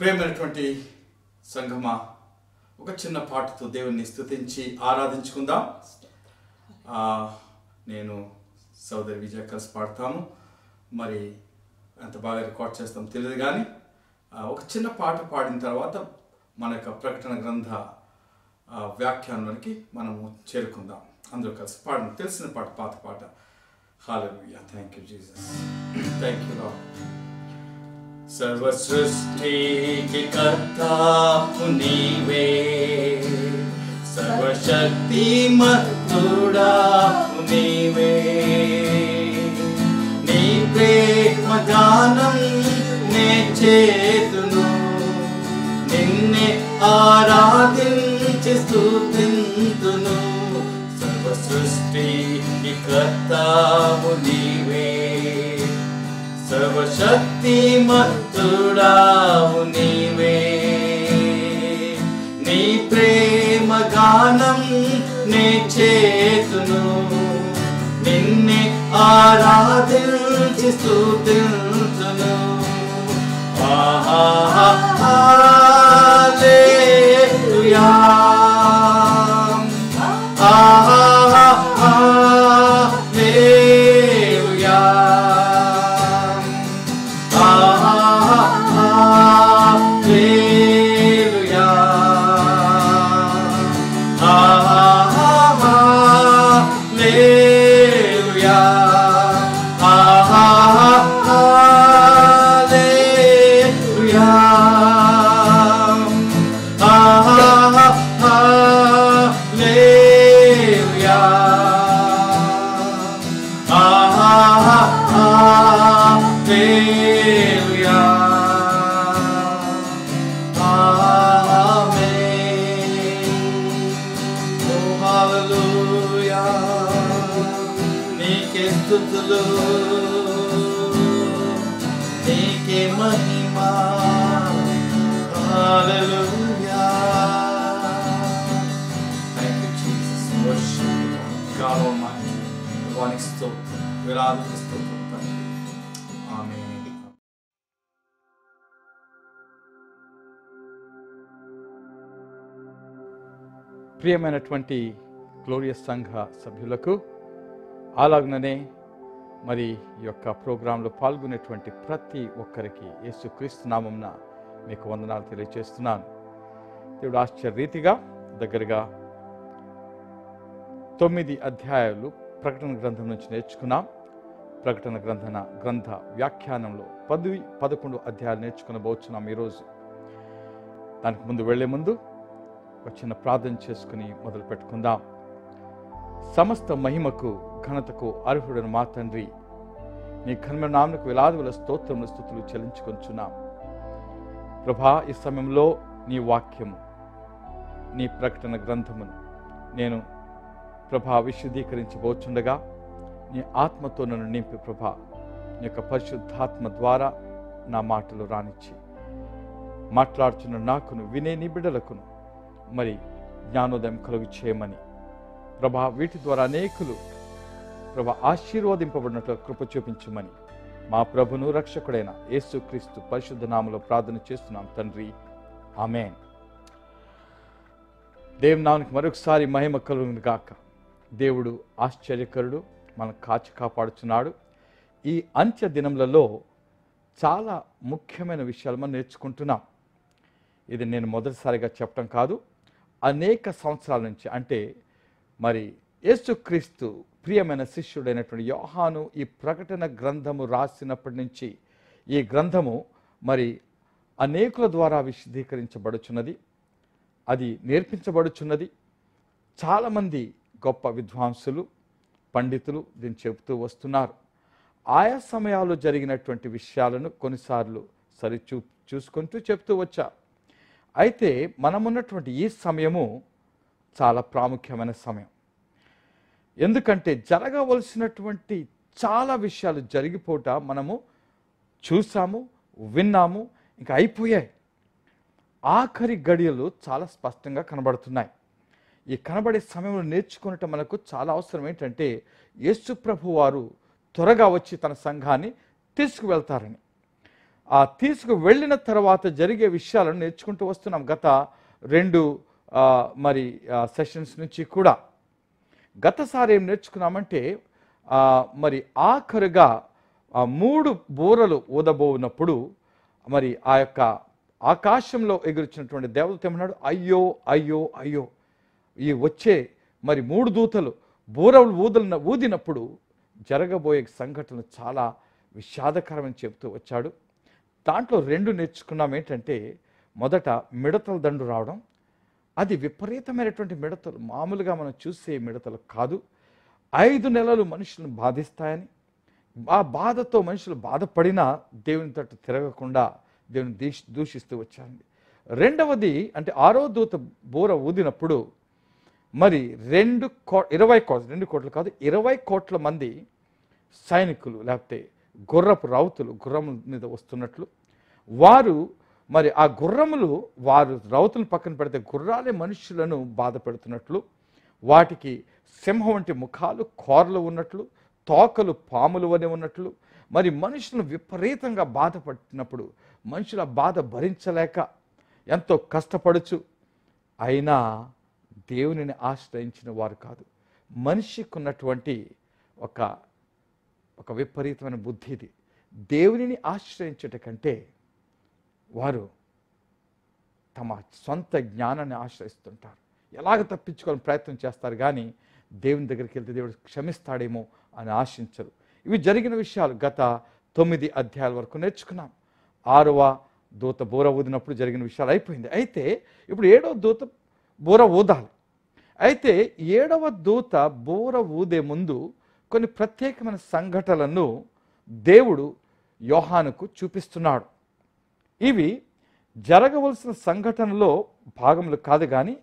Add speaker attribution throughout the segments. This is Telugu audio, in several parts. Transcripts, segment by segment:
Speaker 1: ప్రేమైనటువంటి సంగమ ఒక చిన్న పాటతో దేవుణ్ణి స్థుతించి ఆరాధించుకుందాం నేను సోదరి విజయ కలిసి పాడతాము మరి అంత బాగా రికార్డ్ చేస్తాం తెలియదు కానీ ఒక చిన్న పాట పాడిన తర్వాత మన యొక్క ప్రకటన గ్రంథ వ్యాఖ్యానంలోనికి మనము చేరుకుందాం అందరూ కలిసి పాడిన తెలిసిన పాట పాత పాట హాలూయా thank you Jesus thank you సర్వసృష్టికి కర్తా నీవే సర్వశక్తి మతుడా నీవే నీ ప్రేమ గానం నే చేతును నిన్నే ఆరాధించి స్థుతిందును సర్వసృష్టికి కర్తావు నీవే సర్వశక్తి మత్తుడావు నీవే నీ ప్రేమ గానం నే చేతును నిన్నే ఆరాధించి స్తుతించును ఆహా ప్రియమైనటువంటి గ్లోరియస్ సంఘ సభ్యులకు అలాగ్ననే మరి ఈ యొక్క ప్రోగ్రాంలో పాల్గొనేటువంటి ప్రతి ఒక్కరికి క్రీస్తు నామంన మీకు వందనాలు తెలియజేస్తున్నాను దేవుడు ఆశ్చర్య రీతిగా దగ్గరగా తొమ్మిది అధ్యాయాలు ప్రకటన గ్రంథం నుంచి నేర్చుకున్నాం ప్రకటన గ్రంథన గ్రంథ వ్యాఖ్యానంలో పది పదకొండు అధ్యాయాలు నేర్చుకునబోచున్నాం ఈరోజు దానికి ముందు వెళ్లే ముందు ఒక చిన్న ప్రార్థన చేసుకుని మొదలు పెట్టుకుందాం సమస్త మహిమకు ఘనతకు అర్హుడను మా తండ్రి నీ ఘనమైన నామకు విలాదుల స్తోత్రముల స్థుతులు చెల్లించుకొంచున్నాం ప్రభా ఈ సమయంలో నీ వాక్యము నీ ప్రకటన గ్రంథమును నేను ప్రభా విశుద్ధీకరించబోచుండగా నీ ఆత్మతో నన్ను నింపి ప్రభా నీ యొక్క పరిశుద్ధాత్మ ద్వారా నా మాటలు రానిచ్చి మాట్లాడుచున్న నాకును వినే నీ బిడ్డలకును మరి జ్ఞానోదయం కలుగు చేయమని ప్రభా వీటి ద్వారా అనేకులు ప్రభా ఆశీర్వదింపబడినట్లు కృప చూపించమని మా ప్రభును రక్షకుడైన యేసుక్రీస్తు పరిశుద్ధ నామలో ప్రార్థన చేస్తున్నాం తండ్రి ఆమెన్ దేవు మరొకసారి మహిమ కలుగును గాక దేవుడు ఆశ్చర్యకరుడు మనం కాచి కాపాడుచున్నాడు ఈ అంత్య దినములలో చాలా ముఖ్యమైన విషయాలు మనం నేర్చుకుంటున్నాం ఇది నేను మొదటిసారిగా చెప్పడం కాదు అనేక సంవత్సరాల నుంచి అంటే మరి యేసుక్రీస్తు ప్రియమైన శిష్యుడైనటువంటి యోహాను ఈ ప్రకటన గ్రంథము రాసినప్పటి నుంచి ఈ గ్రంథము మరి అనేకుల ద్వారా విశదీకరించబడుచున్నది అది నేర్పించబడుచున్నది చాలామంది గొప్ప విద్వాంసులు పండితులు దీన్ని చెబుతూ వస్తున్నారు ఆయా సమయాల్లో జరిగినటువంటి విషయాలను కొన్నిసార్లు సరిచూ చూసుకుంటూ చెప్తూ వచ్చారు అయితే మనమున్నటువంటి ఈ సమయము చాలా ప్రాముఖ్యమైన సమయం ఎందుకంటే జరగవలసినటువంటి చాలా విషయాలు జరిగిపోట మనము చూసాము విన్నాము ఇంకా అయిపోయాయి ఆఖరి గడియలు చాలా స్పష్టంగా కనబడుతున్నాయి ఈ కనబడే సమయంలో నేర్చుకున్నట్టు మనకు చాలా అవసరం ఏంటంటే ప్రభు వారు త్వరగా వచ్చి తన సంఘాన్ని తీసుకువెళ్తారని ఆ తీసుకు వెళ్ళిన తర్వాత జరిగే విషయాలను నేర్చుకుంటూ వస్తున్నాం గత రెండు మరి సెషన్స్ నుంచి కూడా గతసారి ఏం నేర్చుకున్నామంటే మరి ఆఖరుగా మూడు బూరలు ఊదబోనప్పుడు మరి ఆ యొక్క ఆకాశంలో ఎగురుచినటువంటి దేవత ఏమన్నాడు అయ్యో అయ్యో అయ్యో ఈ వచ్చే మరి మూడు దూతలు బూరలు ఊదల ఊదినప్పుడు జరగబోయే సంఘటనలు చాలా విషాదకరమని చెబుతూ వచ్చాడు దాంట్లో రెండు నేర్చుకున్నాం ఏంటంటే మొదట మిడతల దండు రావడం అది విపరీతమైనటువంటి మిడతలు మామూలుగా మనం చూసే మిడతలు కాదు ఐదు నెలలు మనుషులను బాధిస్తాయని ఆ బాధతో మనుషులు బాధపడినా దేవుని తట్టు తిరగకుండా దేవుని దీష్ దూషిస్తూ వచ్చారండి రెండవది అంటే ఆరో దూత బూర ఊదినప్పుడు మరి రెండు కో ఇరవై కోట్ల రెండు కోట్లు కాదు ఇరవై కోట్ల మంది సైనికులు లేకపోతే గుర్రపు రౌతులు గుర్రముల మీద వస్తున్నట్లు వారు మరి ఆ గుర్రములు వారు రౌతులు పక్కన పెడితే గుర్రాలే మనుషులను బాధ పెడుతున్నట్లు వాటికి సింహం వంటి ముఖాలు కోరలు ఉన్నట్లు తోకలు పాములు వలె ఉన్నట్లు మరి మనుషులను విపరీతంగా బాధపడినప్పుడు మనుషుల బాధ భరించలేక ఎంతో కష్టపడుచు అయినా దేవునిని ఆశ్రయించిన వారు కాదు మనిషికి ఉన్నటువంటి ఒక ఒక విపరీతమైన బుద్ధి ఇది దేవునిని ఆశ్రయించట కంటే వారు తమ సొంత జ్ఞానాన్ని ఆశ్రయిస్తుంటారు ఎలాగ తప్పించుకోవాలని ప్రయత్నం చేస్తారు కానీ దేవుని దగ్గరికి వెళ్తే దేవుడు క్షమిస్తాడేమో అని ఆశించరు ఇవి జరిగిన విషయాలు గత తొమ్మిది అధ్యాయాల వరకు నేర్చుకున్నాం ఆరవ దూత బోర ఊదినప్పుడు జరిగిన విషయాలు అయిపోయింది అయితే ఇప్పుడు ఏడవ దూత బోర ఊదాలి అయితే ఏడవ దూత బోర ఊదే ముందు కొన్ని ప్రత్యేకమైన సంఘటనలను దేవుడు యోహానుకు చూపిస్తున్నాడు ఇవి జరగవలసిన సంఘటనలో భాగములు కాదు కానీ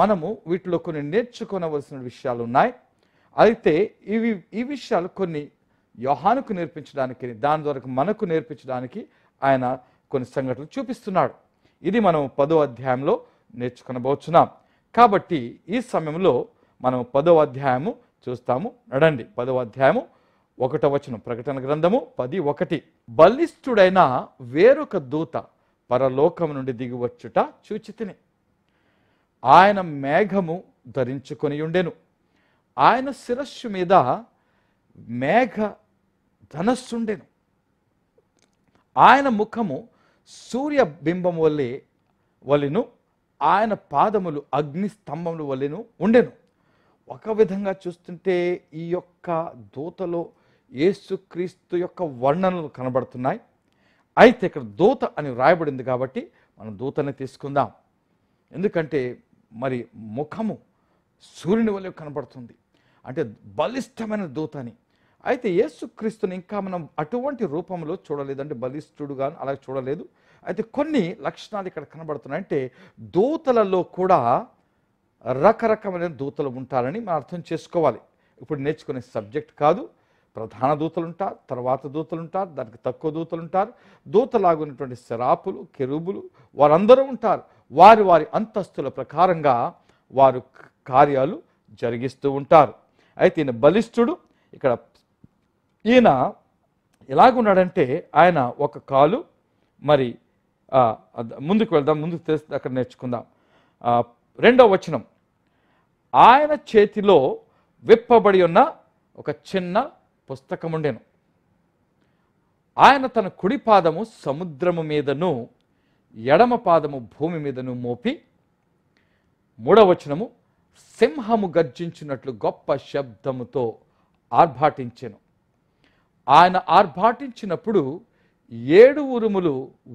Speaker 1: మనము వీటిలో కొన్ని నేర్చుకోనవలసిన విషయాలు ఉన్నాయి అయితే ఇవి ఈ విషయాలు కొన్ని యోహానుకు నేర్పించడానికి దాని ద్వారా మనకు నేర్పించడానికి ఆయన కొన్ని సంఘటనలు చూపిస్తున్నాడు ఇది మనం పదో అధ్యాయంలో నేర్చుకునబోచున్నాం కాబట్టి ఈ సమయంలో మనం పదో అధ్యాయము చూస్తాము నడండి పదవ అధ్యాయము ఒకట వచనం ప్రకటన గ్రంథము పది ఒకటి బలిష్ఠుడైన వేరొక దూత పరలోకం నుండి దిగివచ్చుట చూచితిని ఆయన మేఘము ధరించుకొని ఉండెను ఆయన శిరస్సు మీద మేఘ ధనస్సుండెను ఆయన ముఖము సూర్యబింబం వల్లే వలెను ఆయన పాదములు అగ్ని స్తంభములు వలెను ఉండెను ఒక విధంగా చూస్తుంటే ఈ యొక్క దూతలో యేసుక్రీస్తు యొక్క వర్ణనలు కనబడుతున్నాయి అయితే ఇక్కడ దూత అని వ్రాయబడింది కాబట్టి మనం దూతని తీసుకుందాం ఎందుకంటే మరి ముఖము సూర్యుని వల్ల కనబడుతుంది అంటే బలిష్టమైన దూత అని అయితే యేసుక్రీస్తుని ఇంకా మనం అటువంటి రూపంలో చూడలేదు అంటే కానీ అలా చూడలేదు అయితే కొన్ని లక్షణాలు ఇక్కడ కనబడుతున్నాయి అంటే దూతలలో కూడా రకరకమైన దూతలు ఉంటారని మనం అర్థం చేసుకోవాలి ఇప్పుడు నేర్చుకునే సబ్జెక్ట్ కాదు ప్రధాన దూతలు ఉంటారు తర్వాత దూతలు ఉంటారు దానికి తక్కువ దూతలు ఉంటారు దూతలాగున్నటువంటి శరాపులు కెరుబులు వారందరూ ఉంటారు వారి వారి అంతస్తుల ప్రకారంగా వారు కార్యాలు జరిగిస్తూ ఉంటారు అయితే ఈయన బలిష్ఠుడు ఇక్కడ ఈయన ఎలాగున్నాడంటే ఆయన ఒక కాలు మరి ముందుకు వెళ్దాం ముందుకు తెలిసి అక్కడ నేర్చుకుందాం రెండవ వచనం ఆయన చేతిలో విప్పబడి ఉన్న ఒక చిన్న పుస్తకం ఉండేను ఆయన తన కుడి పాదము సముద్రము మీదను ఎడమ పాదము భూమి మీదను మోపి మూడవచనము సింహము గర్జించినట్లు గొప్ప శబ్దముతో ఆర్భాటించెను ఆయన ఆర్భాటించినప్పుడు ఏడు ఉరుములు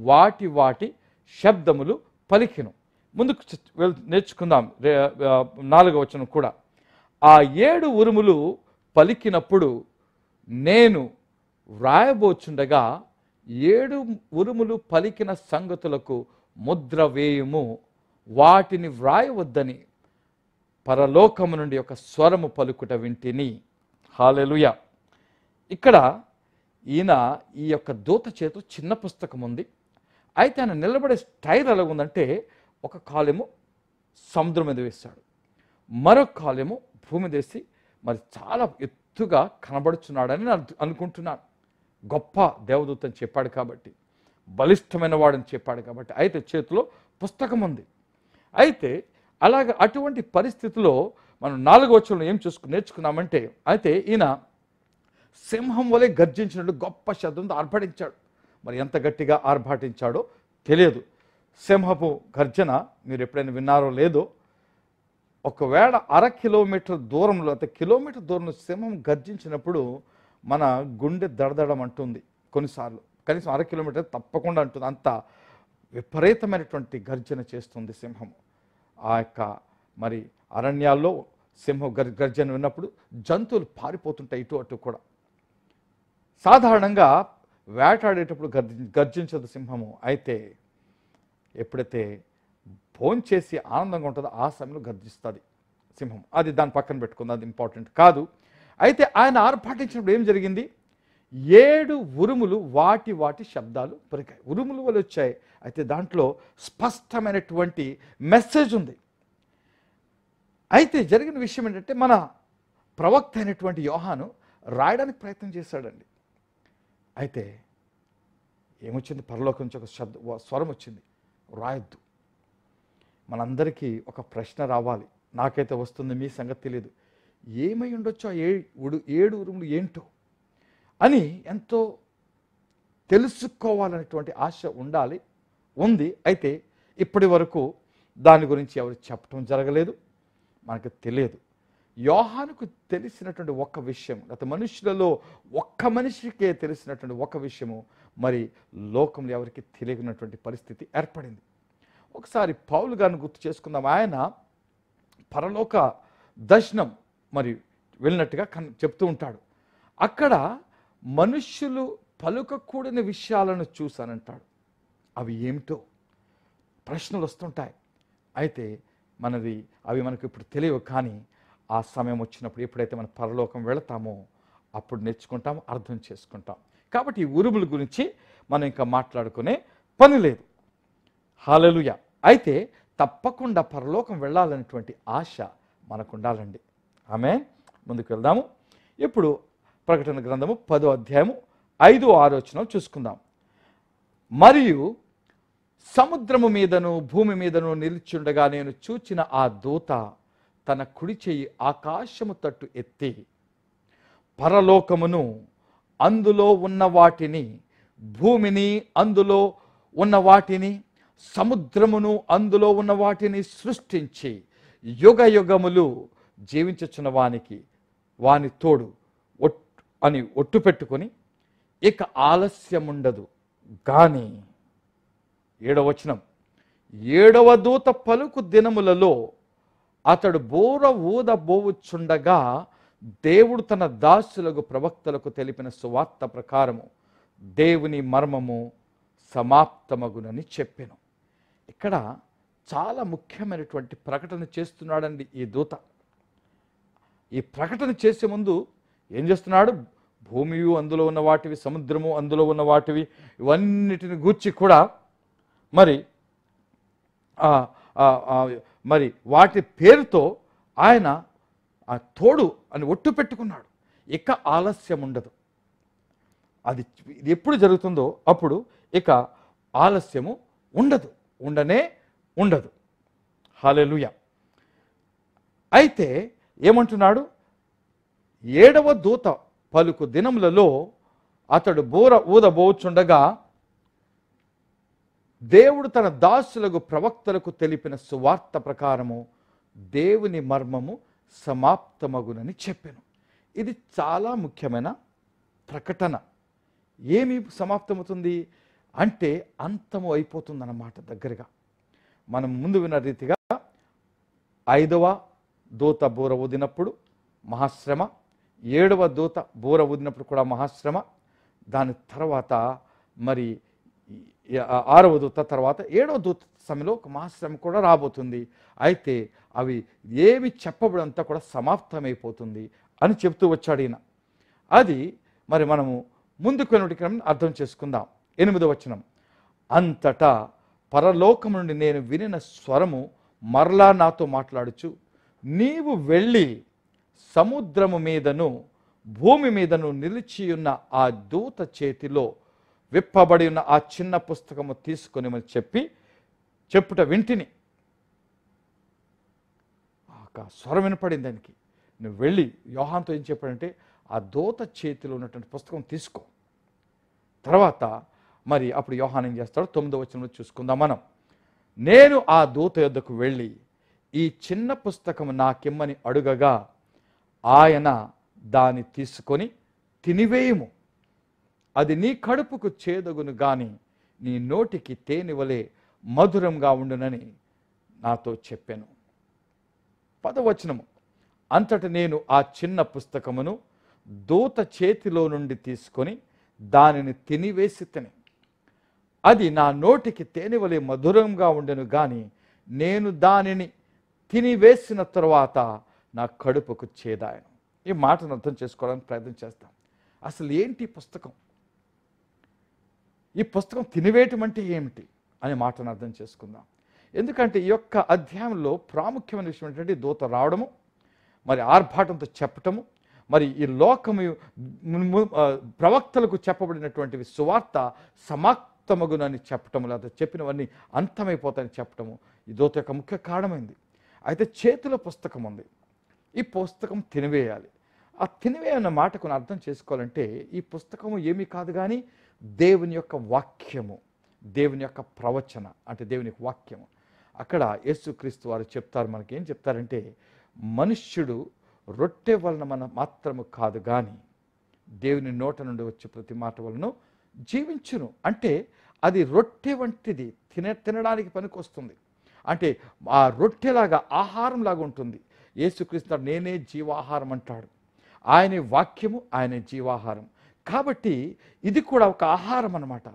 Speaker 1: వాటి వాటి శబ్దములు పలికిను ముందుకు నేర్చుకుందాం రే నాలుగవ వచనం కూడా ఆ ఏడు ఉరుములు పలికినప్పుడు నేను వ్రాయబోచుండగా ఏడు ఉరుములు పలికిన సంగతులకు ముద్ర వేయము వాటిని వ్రాయవద్దని పరలోకము నుండి ఒక స్వరము పలుకుట వింటిని హాలెలుయ ఇక్కడ ఈయన ఈ యొక్క దూత చేతు చిన్న పుస్తకం ఉంది అయితే ఆయన నిలబడే స్టైల్ ఎలా ఉందంటే ఒక కాలము సముద్రం మీద వేశాడు మరొక కాలము భూమి మీద వేసి మరి చాలా ఎత్తుగా కనబడుచున్నాడని అనుకుంటున్నాను గొప్ప దేవదూత అని చెప్పాడు కాబట్టి బలిష్టమైన వాడని చెప్పాడు కాబట్టి అయితే చేతిలో పుస్తకం ఉంది అయితే అలాగ అటువంటి పరిస్థితిలో మనం నాలుగో వచ్చంలో ఏం చూసుకు నేర్చుకున్నామంటే అయితే ఈయన సింహం వలె గర్జించినట్టు గొప్ప శబ్దంతో ఆర్భాటించాడు మరి ఎంత గట్టిగా ఆర్భాటించాడో తెలియదు సింహపు గర్జన మీరు ఎప్పుడైనా విన్నారో లేదో ఒకవేళ అర కిలోమీటర్ దూరంలో అయితే కిలోమీటర్ దూరంలో సింహం గర్జించినప్పుడు మన గుండె దడదడం అంటుంది కొన్నిసార్లు కనీసం అర కిలోమీటర్ తప్పకుండా అంటుంది అంత విపరీతమైనటువంటి గర్జన చేస్తుంది సింహం ఆ యొక్క మరి అరణ్యాల్లో సింహం గర్ గర్జన విన్నప్పుడు జంతువులు పారిపోతుంటాయి ఇటు అటు కూడా సాధారణంగా వేటాడేటప్పుడు గర్జ గర్జించదు సింహము అయితే ఎప్పుడైతే భోంచేసి ఆనందంగా ఉంటుందో ఆ సమయంలో గర్జిస్తుంది సింహం అది దాని పక్కన పెట్టుకుంది అది ఇంపార్టెంట్ కాదు అయితే ఆయన ఆర్పాటించినప్పుడు ఏం జరిగింది ఏడు ఉరుములు వాటి వాటి శబ్దాలు పెరిగాయి ఉరుములు వల్ల వచ్చాయి అయితే దాంట్లో స్పష్టమైనటువంటి మెసేజ్ ఉంది అయితే జరిగిన విషయం ఏంటంటే మన ప్రవక్త అయినటువంటి యోహాను రాయడానికి ప్రయత్నం చేశాడండి అయితే ఏమొచ్చింది పరలోకం నుంచి ఒక శబ్ద స్వరం వచ్చింది రాయొద్దు మనందరికీ ఒక ప్రశ్న రావాలి నాకైతే వస్తుంది మీ సంగతి తెలియదు ఏమై ఉండొచ్చు ఆ ఏడు ఏడు ఉరుములు ఏంటో అని ఎంతో తెలుసుకోవాలనేటువంటి ఆశ ఉండాలి ఉంది అయితే ఇప్పటి వరకు దాని గురించి ఎవరు చెప్పడం జరగలేదు మనకు తెలియదు యోహానుకు తెలిసినటువంటి ఒక్క విషయం గత మనుషులలో ఒక్క మనిషికే తెలిసినటువంటి ఒక విషయము మరి లోకంలో ఎవరికి తెలియనటువంటి పరిస్థితి ఏర్పడింది ఒకసారి పౌలు గారిని గుర్తు చేసుకుందాం ఆయన పరలోక దర్శనం మరి వెళ్ళినట్టుగా కన్ చెప్తూ ఉంటాడు అక్కడ మనుష్యులు పలుకకూడని విషయాలను చూశానంటాడు అవి ఏమిటో ప్రశ్నలు వస్తుంటాయి అయితే మనది అవి మనకు ఇప్పుడు తెలియవు కానీ ఆ సమయం వచ్చినప్పుడు ఎప్పుడైతే మనం పరలోకం వెళతామో అప్పుడు నేర్చుకుంటాము అర్థం చేసుకుంటాం కాబట్టి ఈ ఉరుముల గురించి మనం ఇంకా మాట్లాడుకునే పని లేదు హాలలుయ అయితే తప్పకుండా పరలోకం వెళ్ళాలనేటువంటి ఆశ మనకు ఉండాలండి ఆమె ముందుకు వెళ్దాము ఇప్పుడు ప్రకటన గ్రంథము పదో అధ్యాయము ఐదో ఆలోచన చూసుకుందాం మరియు సముద్రము మీదను భూమి మీదను నిలిచుండగా నేను చూచిన ఆ దూత తన కుడి చెయ్యి ఆకాశము తట్టు ఎత్తి పరలోకమును అందులో ఉన్న వాటిని భూమిని అందులో ఉన్న వాటిని సముద్రమును అందులో ఉన్న వాటిని సృష్టించి యుగ యుగములు జీవించుచున్న వానికి వాని తోడు ఒట్ అని ఒట్టు పెట్టుకొని ఇక ఆలస్యం ఉండదు కానీ ఏడవచనం ఏడవ దూత పలుకు దినములలో అతడు బోర ఊదబోవుచుండగా దేవుడు తన దాసులకు ప్రవక్తలకు తెలిపిన సువార్త ప్రకారము దేవుని మర్మము సమాప్తమగునని చెప్పాను ఇక్కడ చాలా ముఖ్యమైనటువంటి ప్రకటన చేస్తున్నాడండి ఈ దూత ఈ ప్రకటన చేసే ముందు ఏం చేస్తున్నాడు భూమియు అందులో ఉన్న వాటివి సముద్రము అందులో ఉన్న వాటివి ఇవన్నిటిని గూర్చి కూడా మరి మరి వాటి పేరుతో ఆయన ఆ తోడు అని ఒట్టు పెట్టుకున్నాడు ఇక ఆలస్యం ఉండదు అది ఇది ఎప్పుడు జరుగుతుందో అప్పుడు ఇక ఆలస్యము ఉండదు ఉండనే ఉండదు హాలెలుయ అయితే ఏమంటున్నాడు ఏడవ దూత పలుకు దినములలో అతడు బోర ఊదబోచుండగా దేవుడు తన దాసులకు ప్రవక్తలకు తెలిపిన సువార్త ప్రకారము దేవుని మర్మము సమాప్తమగునని చెప్పాను ఇది చాలా ముఖ్యమైన ప్రకటన ఏమి సమాప్తమవుతుంది అంటే అంతము అయిపోతుందన్నమాట దగ్గరగా మనం ముందు విన్న రీతిగా ఐదవ దూత బూర ఊదినప్పుడు మహాశ్రమ ఏడవ దూత బూర ఊదినప్పుడు కూడా మహాశ్రమ దాని తర్వాత మరి ఆరవ దూత తర్వాత ఏడవ దూత సమయంలో ఒక మహాశ్రమ కూడా రాబోతుంది అయితే అవి ఏవి చెప్పబడంతా కూడా సమాప్తమైపోతుంది అని చెప్తూ వచ్చాడు ఈయన అది మరి మనము ముందుకు వెళ్ళడం అర్థం చేసుకుందాం ఎనిమిదో వచనం అంతటా పరలోకం నుండి నేను వినిన స్వరము మరలా నాతో మాట్లాడుచు నీవు వెళ్ళి సముద్రము మీదను భూమి మీదను నిలిచియున్న ఆ దూత చేతిలో విప్పబడి ఉన్న ఆ చిన్న పుస్తకము తీసుకొని చెప్పి చెప్పుట వింటిని యొక్క స్వరం వినపడింది దానికి నువ్వు వెళ్ళి యోహాన్తో ఏం చెప్పాడంటే ఆ దోత చేతిలో ఉన్నటువంటి పుస్తకం తీసుకో తర్వాత మరి అప్పుడు యోహాన్ ఏం చేస్తాడో తొమ్మిదో వచనంలో చూసుకుందాం మనం నేను ఆ దూత యొద్దకు వెళ్ళి ఈ చిన్న పుస్తకం నాకిమ్మని అడుగగా ఆయన దాన్ని తీసుకొని తినివేయము అది నీ కడుపుకు చేదగును గాని నీ నోటికి తేనివలే మధురంగా ఉండునని నాతో చెప్పాను పదవచనము అంతటి నేను ఆ చిన్న పుస్తకమును దూత చేతిలో నుండి తీసుకొని దానిని తినివేసి తిని అది నా నోటికి తేనివలే మధురంగా ఉండెను కానీ నేను దానిని తినివేసిన తరువాత నా కడుపుకు చేదాయను ఈ మాటను అర్థం చేసుకోవడానికి ప్రయత్నం చేస్తాం అసలు ఏంటి పుస్తకం ఈ పుస్తకం తినివేయటం అంటే ఏమిటి అనే మాటను అర్థం చేసుకుందాం ఎందుకంటే ఈ యొక్క అధ్యాయంలో ప్రాముఖ్యమైన విషయం ఏంటంటే దూత రావడము మరి ఆర్భాటంతో చెప్పటము మరి ఈ లోకము ప్రవక్తలకు చెప్పబడినటువంటి సువార్త సమాప్తమగునని చెప్పటము లేదా చెప్పినవన్నీ అంతమైపోతాయని చెప్పటము ఈ దూత యొక్క ముఖ్య కారణమైంది అయితే చేతుల పుస్తకం ఉంది ఈ పుస్తకం తినివేయాలి ఆ తినివే అన్న మాట అర్థం చేసుకోవాలంటే ఈ పుస్తకము ఏమీ కాదు కానీ దేవుని యొక్క వాక్యము దేవుని యొక్క ప్రవచన అంటే దేవుని వాక్యము అక్కడ యేసుక్రీస్తు వారు చెప్తారు మనకి ఏం చెప్తారంటే మనుష్యుడు రొట్టె వలన మన మాత్రము కాదు కానీ దేవుని నోట నుండి వచ్చే ప్రతి మాట వలన జీవించును అంటే అది రొట్టె వంటిది తిన తినడానికి పనికి వస్తుంది అంటే ఆ రొట్టెలాగా ఆహారం లాగా ఉంటుంది యేసుక్రీస్తు నేనే జీవాహారం అంటాడు ఆయనే వాక్యము ఆయనే జీవాహారం కాబట్టి ఇది కూడా ఒక ఆహారం అనమాట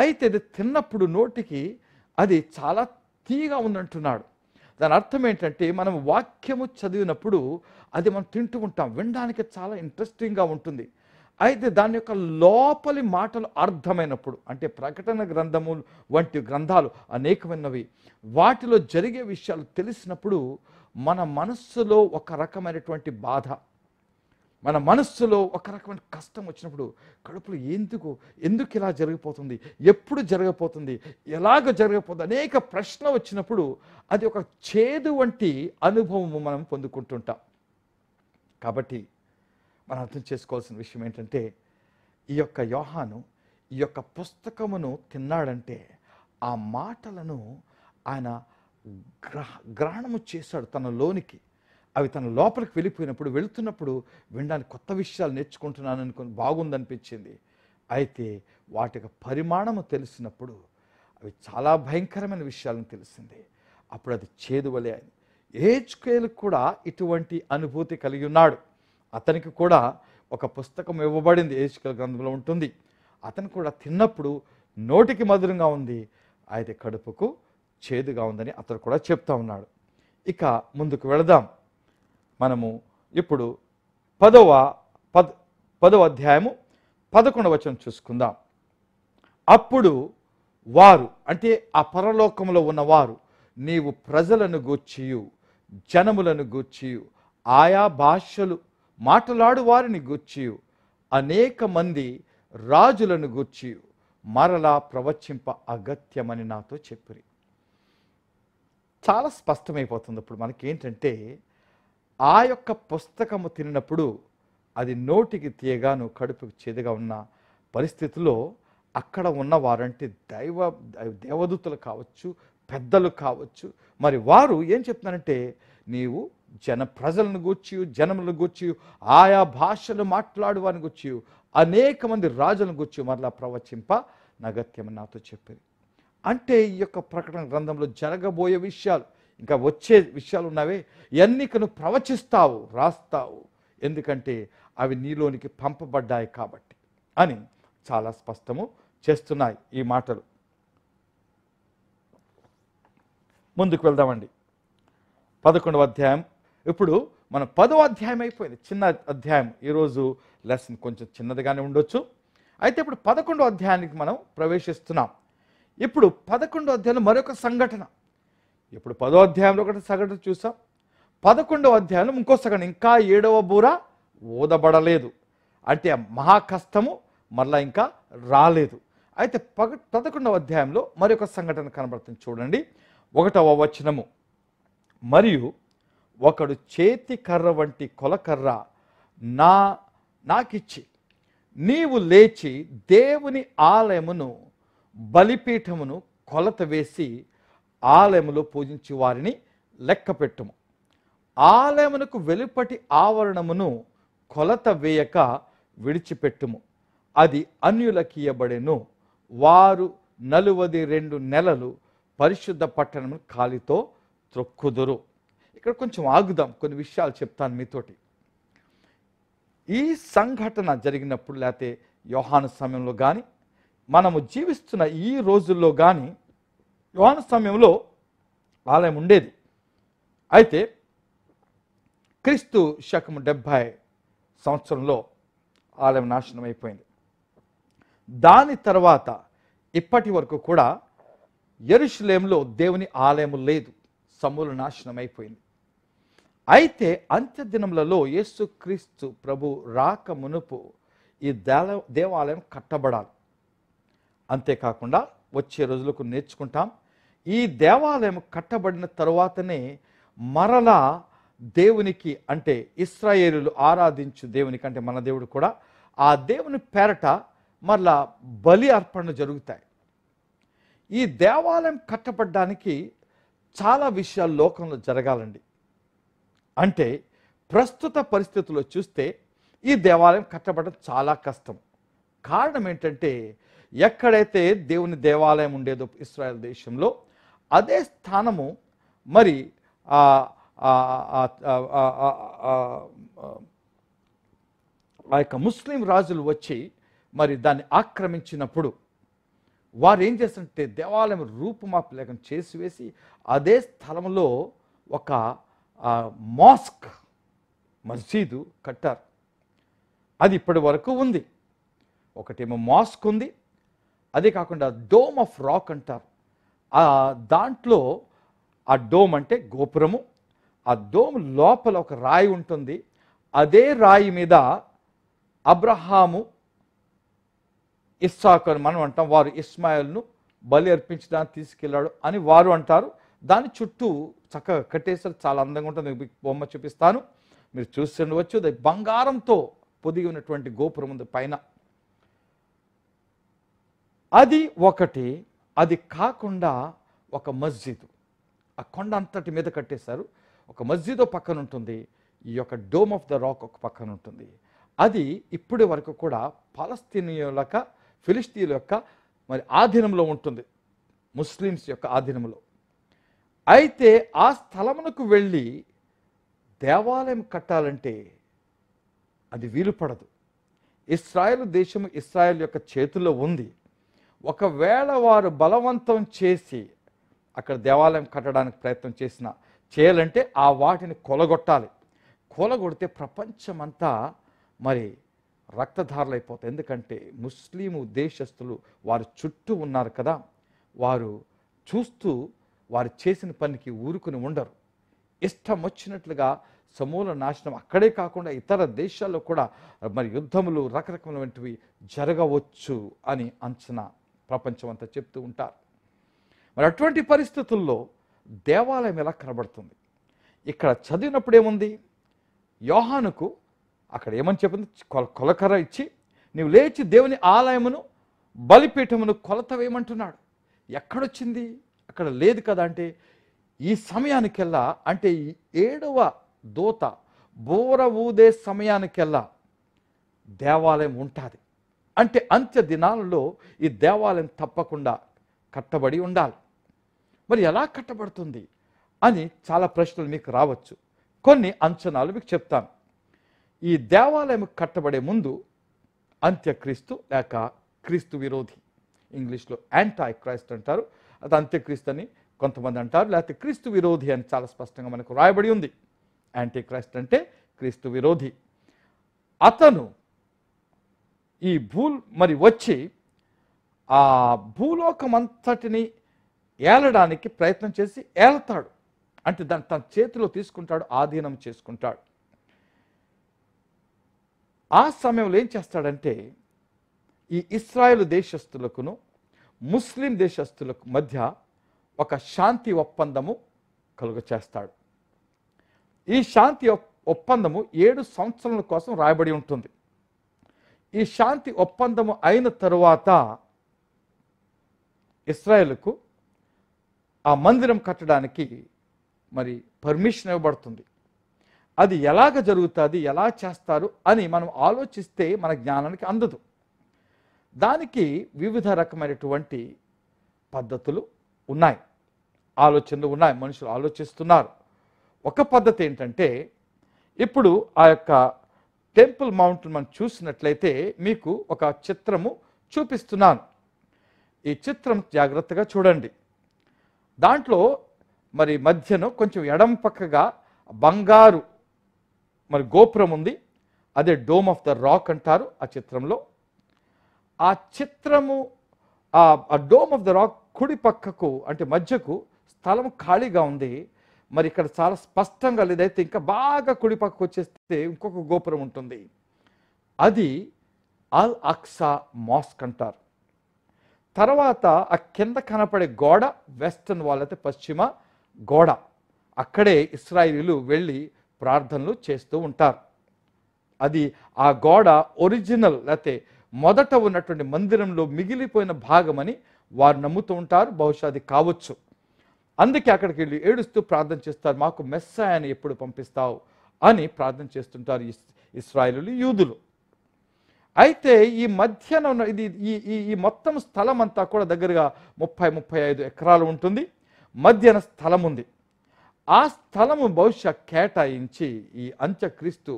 Speaker 1: అయితే అది తిన్నప్పుడు నోటికి అది చాలా తీయగా ఉందంటున్నాడు దాని అర్థం ఏంటంటే మనం వాక్యము చదివినప్పుడు అది మనం తింటూ ఉంటాం వినడానికి చాలా ఇంట్రెస్టింగ్గా ఉంటుంది అయితే దాని యొక్క లోపలి మాటలు అర్థమైనప్పుడు అంటే ప్రకటన గ్రంథము వంటి గ్రంథాలు అనేకమైనవి వాటిలో జరిగే విషయాలు తెలిసినప్పుడు మన మనస్సులో ఒక రకమైనటువంటి బాధ మన మనస్సులో ఒక రకమైన కష్టం వచ్చినప్పుడు కడుపులో ఎందుకు ఎందుకు ఇలా జరిగిపోతుంది ఎప్పుడు జరగపోతుంది ఎలాగ జరగపోతుంది అనేక ప్రశ్న వచ్చినప్పుడు అది ఒక చేదు వంటి అనుభవము మనం పొందుకుంటుంటాం కాబట్టి మనం అర్థం చేసుకోవాల్సిన విషయం ఏంటంటే ఈ యొక్క యోహాను ఈ యొక్క పుస్తకమును తిన్నాడంటే ఆ మాటలను ఆయన గ్రహ గ్రహణము చేశాడు తన లోనికి అవి తన లోపలికి వెళ్ళిపోయినప్పుడు వెళుతున్నప్పుడు వినడానికి కొత్త విషయాలు నేర్చుకుంటున్నాను అనుకుని బాగుందనిపించింది అయితే వాటి పరిమాణము తెలిసినప్పుడు అవి చాలా భయంకరమైన విషయాలను తెలిసింది అప్పుడు అది చేదువలే అని ఏజ్కేలు కూడా ఇటువంటి అనుభూతి కలిగి ఉన్నాడు అతనికి కూడా ఒక పుస్తకం ఇవ్వబడింది ఏజ్కేల్ గ్రంథంలో ఉంటుంది అతను కూడా తిన్నప్పుడు నోటికి మధురంగా ఉంది అయితే కడుపుకు చేదుగా ఉందని అతను కూడా చెప్తా ఉన్నాడు ఇక ముందుకు వెళదాం మనము ఇప్పుడు పదవ పద్ పదవ అధ్యాయము పదకొండవ వచనం చూసుకుందాం అప్పుడు వారు అంటే ఆ పరలోకంలో ఉన్నవారు నీవు ప్రజలను గూర్చియు జనములను గూర్చియు ఆయా భాషలు మాట్లాడు వారిని గూర్చియు అనేక మంది రాజులను గూర్చియు మరలా ప్రవచింప అగత్యమని నాతో చెప్పిరి చాలా స్పష్టమైపోతుంది ఇప్పుడు మనకేంటంటే ఆ యొక్క పుస్తకము తిన్నప్పుడు అది నోటికి తీయగాను కడుపుకి చేదుగా ఉన్న పరిస్థితిలో అక్కడ ఉన్న వారంటే దైవ దేవదూతలు కావచ్చు పెద్దలు కావచ్చు మరి వారు ఏం చెప్తున్నారంటే నీవు జన ప్రజలను గూర్చి జనములను గూర్చి ఆయా భాషలు మాట్లాడు వారిని గూర్చి అనేక మంది రాజులను గూర్చి మరలా ప్రవచింప నగత్యం నాతో చెప్పింది అంటే ఈ యొక్క ప్రకటన గ్రంథంలో జరగబోయే విషయాలు ఇంకా వచ్చే విషయాలు ఉన్నవే ఇవన్నీ ప్రవచిస్తావు రాస్తావు ఎందుకంటే అవి నీలోనికి పంపబడ్డాయి కాబట్టి అని చాలా స్పష్టము చేస్తున్నాయి ఈ మాటలు ముందుకు వెళ్దామండి పదకొండవ అధ్యాయం ఇప్పుడు మన పదో అధ్యాయం అయిపోయింది చిన్న అధ్యాయం ఈరోజు లెసన్ కొంచెం చిన్నదిగానే ఉండొచ్చు అయితే ఇప్పుడు పదకొండో అధ్యాయానికి మనం ప్రవేశిస్తున్నాం ఇప్పుడు పదకొండో అధ్యాయంలో మరొక సంఘటన ఇప్పుడు పదో అధ్యాయంలో ఒకటి సగటు చూసాం పదకొండవ అధ్యాయంలో ఇంకో సగటు ఇంకా ఏడవ బూర ఊదబడలేదు అంటే మహా కష్టము మరలా ఇంకా రాలేదు అయితే పగ పదకొండవ అధ్యాయంలో మరొక సంఘటన కనబడుతుంది చూడండి ఒకటవ వచనము మరియు ఒకడు చేతి కర్ర వంటి కొలకర్ర నా నాకిచ్చి నీవు లేచి దేవుని ఆలయమును బలిపీఠమును కొలత వేసి ఆలయములో పూజించి వారిని లెక్కపెట్టుము ఆలయమునకు వెలుపటి ఆవరణమును కొలత వేయక విడిచిపెట్టుము అది అన్యులకీయబడెను వారు నలువది రెండు నెలలు పరిశుద్ధ పట్టణము కాలితో త్రొక్కుదురు ఇక్కడ కొంచెం ఆగుదాం కొన్ని విషయాలు చెప్తాను మీతోటి ఈ సంఘటన జరిగినప్పుడు లేకపోతే యోహాను సమయంలో కానీ మనము జీవిస్తున్న ఈ రోజుల్లో కానీ యువన సమయంలో ఆలయం ఉండేది అయితే క్రీస్తు శకం డెబ్భై సంవత్సరంలో ఆలయం నాశనం అయిపోయింది దాని తర్వాత ఇప్పటి వరకు కూడా ఎరుషులేంలో దేవుని ఆలయం లేదు సమూలు నాశనం అయిపోయింది అయితే యేసు క్రీస్తు ప్రభు రాక మునుపు ఈ దేవాలయం కట్టబడాలి అంతేకాకుండా వచ్చే రోజులకు నేర్చుకుంటాం ఈ దేవాలయం కట్టబడిన తరువాతనే మరలా దేవునికి అంటే ఇస్రాయేలు ఆరాధించు దేవునికి అంటే మన దేవుడు కూడా ఆ దేవుని పేరట మరలా బలి అర్పణలు జరుగుతాయి ఈ దేవాలయం కట్టబడడానికి చాలా విషయాలు లోకంలో జరగాలండి అంటే ప్రస్తుత పరిస్థితుల్లో చూస్తే ఈ దేవాలయం కట్టబడడం చాలా కష్టం కారణం ఏంటంటే ఎక్కడైతే దేవుని దేవాలయం ఉండేదో ఇస్రాయల్ దేశంలో అదే స్థానము మరి ఆ యొక్క ముస్లిం రాజులు వచ్చి మరి దాన్ని ఆక్రమించినప్పుడు వారు ఏం చేస్తుంటే దేవాలయం చేసి వేసి అదే స్థలంలో ఒక మాస్క్ మసీదు కట్టారు అది ఇప్పటి వరకు ఉంది ఒకటేమో మాస్క్ ఉంది అదే కాకుండా డోమ్ ఆఫ్ రాక్ అంటారు ఆ దాంట్లో ఆ డోమ్ అంటే గోపురము ఆ డోమ్ లోపల ఒక రాయి ఉంటుంది అదే రాయి మీద అబ్రహాము ఇస్సాకర్ అని మనం అంటాం వారు ఇస్మాయిల్ను బలి అర్పించడానికి తీసుకెళ్ళాడు అని వారు అంటారు దాని చుట్టూ చక్కగా కట్టేసరి చాలా అందంగా ఉంటుంది మీకు బొమ్మ చూపిస్తాను మీరు చూసి ఉండవచ్చు బంగారంతో పొదిగి ఉన్నటువంటి గోపురం ఉంది పైన అది ఒకటి అది కాకుండా ఒక మస్జిద్ ఆ కొండ అంతటి మీద కట్టేశారు ఒక మస్జిద్ పక్కన ఉంటుంది ఈ యొక్క డోమ్ ఆఫ్ ద రాక్ ఒక పక్కన ఉంటుంది అది ఇప్పటి వరకు కూడా పాలస్తీనియుల ఫిలిస్తీన్ యొక్క మరి ఆధీనంలో ఉంటుంది ముస్లిమ్స్ యొక్క ఆధీనంలో అయితే ఆ స్థలమునకు వెళ్ళి దేవాలయం కట్టాలంటే అది వీలుపడదు ఇస్రాయెల్ ఇస్రాయల్ దేశం ఇస్రాయల్ యొక్క చేతుల్లో ఉంది ఒకవేళ వారు బలవంతం చేసి అక్కడ దేవాలయం కట్టడానికి ప్రయత్నం చేసిన చేయాలంటే ఆ వాటిని కొలగొట్టాలి కొలగొడితే ప్రపంచమంతా మరి రక్తధారలైపోతాయి ఎందుకంటే ముస్లిము దేశస్తులు వారి చుట్టూ ఉన్నారు కదా వారు చూస్తూ వారు చేసిన పనికి ఊరుకుని ఉండరు ఇష్టం వచ్చినట్లుగా సమూల నాశనం అక్కడే కాకుండా ఇతర దేశాల్లో కూడా మరి యుద్ధములు రకరకమైనటువంటివి జరగవచ్చు అని అంచనా ప్రపంచం అంతా చెప్తూ ఉంటారు మరి అటువంటి పరిస్థితుల్లో దేవాలయం ఎలా కనబడుతుంది ఇక్కడ చదివినప్పుడు ఏముంది యోహానుకు అక్కడ ఏమని చెప్పింది కొల కొలకర ఇచ్చి నీవు లేచి దేవుని ఆలయమును బలిపీఠమును కొలత వేయమంటున్నాడు ఎక్కడొచ్చింది అక్కడ లేదు కదా అంటే ఈ సమయానికెల్లా అంటే ఏడవ దూత బోర ఊదే సమయానికెల్లా దేవాలయం ఉంటుంది అంటే అంత్య దినాలలో ఈ దేవాలయం తప్పకుండా కట్టబడి ఉండాలి మరి ఎలా కట్టబడుతుంది అని చాలా ప్రశ్నలు మీకు రావచ్చు కొన్ని అంచనాలు మీకు చెప్తాను ఈ దేవాలయం కట్టబడే ముందు అంత్యక్రీస్తు లేక క్రీస్తు విరోధి ఇంగ్లీష్లో యాంటా క్రైస్ట్ అంటారు అది అంత్యక్రీస్తు అని కొంతమంది అంటారు లేకపోతే క్రీస్తు విరోధి అని చాలా స్పష్టంగా మనకు రాయబడి ఉంది యాంటీ క్రైస్ట్ అంటే క్రీస్తు విరోధి అతను ఈ భూ మరి వచ్చి ఆ భూలోకం అంతటిని ఏలడానికి ప్రయత్నం చేసి ఏలతాడు అంటే దాన్ని తన చేతిలో తీసుకుంటాడు ఆధీనం చేసుకుంటాడు ఆ సమయంలో ఏం చేస్తాడంటే ఈ ఇస్రాయేల్ దేశస్తులకును ముస్లిం దేశస్తులకు మధ్య ఒక శాంతి ఒప్పందము కలుగ చేస్తాడు ఈ శాంతి ఒప్పందము ఏడు సంవత్సరాల కోసం రాయబడి ఉంటుంది ఈ శాంతి ఒప్పందము అయిన తరువాత ఇస్రాయేల్కు ఆ మందిరం కట్టడానికి మరి పర్మిషన్ ఇవ్వబడుతుంది అది ఎలాగ జరుగుతుంది ఎలా చేస్తారు అని మనం ఆలోచిస్తే మన జ్ఞానానికి అందదు దానికి వివిధ రకమైనటువంటి పద్ధతులు ఉన్నాయి ఆలోచనలు ఉన్నాయి మనుషులు ఆలోచిస్తున్నారు ఒక పద్ధతి ఏంటంటే ఇప్పుడు ఆ యొక్క టెంపుల్ మౌంట్ మనం చూసినట్లయితే మీకు ఒక చిత్రము చూపిస్తున్నాను ఈ చిత్రం జాగ్రత్తగా చూడండి దాంట్లో మరి మధ్యన కొంచెం ఎడం పక్కగా బంగారు మరి గోపురం ఉంది అదే డోమ్ ఆఫ్ ద రాక్ అంటారు ఆ చిత్రంలో ఆ చిత్రము ఆ డోమ్ ఆఫ్ ద రాక్ కుడి పక్కకు అంటే మధ్యకు స్థలం ఖాళీగా ఉంది మరి ఇక్కడ చాలా స్పష్టంగా లేదైతే ఇంకా బాగా కుడిపక్కకు వచ్చేస్తే ఇంకొక గోపురం ఉంటుంది అది అల్ అక్సా మాస్క్ అంటారు తర్వాత ఆ కింద కనపడే గోడ వెస్టర్న్ వాళ్ళ అయితే పశ్చిమ గోడ అక్కడే ఇస్రాయిలీలు వెళ్ళి ప్రార్థనలు చేస్తూ ఉంటారు అది ఆ గోడ ఒరిజినల్ లేకపోతే మొదట ఉన్నటువంటి మందిరంలో మిగిలిపోయిన భాగమని వారు నమ్ముతూ ఉంటారు బహుశా అది కావచ్చు అందుకే అక్కడికి వెళ్ళి ఏడుస్తూ ప్రార్థన చేస్తారు మాకు అని ఎప్పుడు పంపిస్తావు అని ప్రార్థన చేస్తుంటారు ఇస్రాయలు యూదులు అయితే ఈ మధ్యన ఉన్న ఇది ఈ ఈ మొత్తం స్థలం అంతా కూడా దగ్గరగా ముప్పై ముప్పై ఐదు ఎకరాలు ఉంటుంది మధ్యన స్థలం ఉంది ఆ స్థలము బహుశా కేటాయించి ఈ అంత్యక్రీస్తు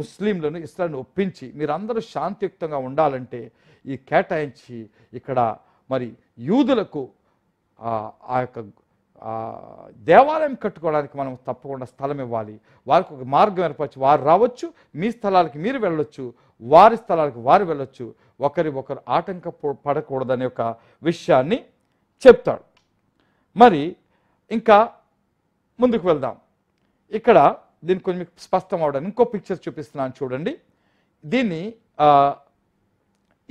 Speaker 1: ముస్లింలను ఇస్రాయల్ని ఒప్పించి మీరందరూ శాంతియుక్తంగా ఉండాలంటే ఈ కేటాయించి ఇక్కడ మరి యూదులకు ఆ యొక్క దేవాలయం కట్టుకోవడానికి మనం తప్పకుండా స్థలం ఇవ్వాలి వారికి ఒక మార్గం ఏర్పరచు వారు రావచ్చు మీ స్థలాలకి మీరు వెళ్ళొచ్చు వారి స్థలాలకు వారు వెళ్ళొచ్చు ఒకరి ఒకరు ఆటంక పడకూడదనే ఒక విషయాన్ని చెప్తాడు మరి ఇంకా ముందుకు వెళ్దాం ఇక్కడ దీన్ని కొంచెం మీకు స్పష్టం అవడానికి ఇంకో పిక్చర్ చూపిస్తున్నాను చూడండి దీన్ని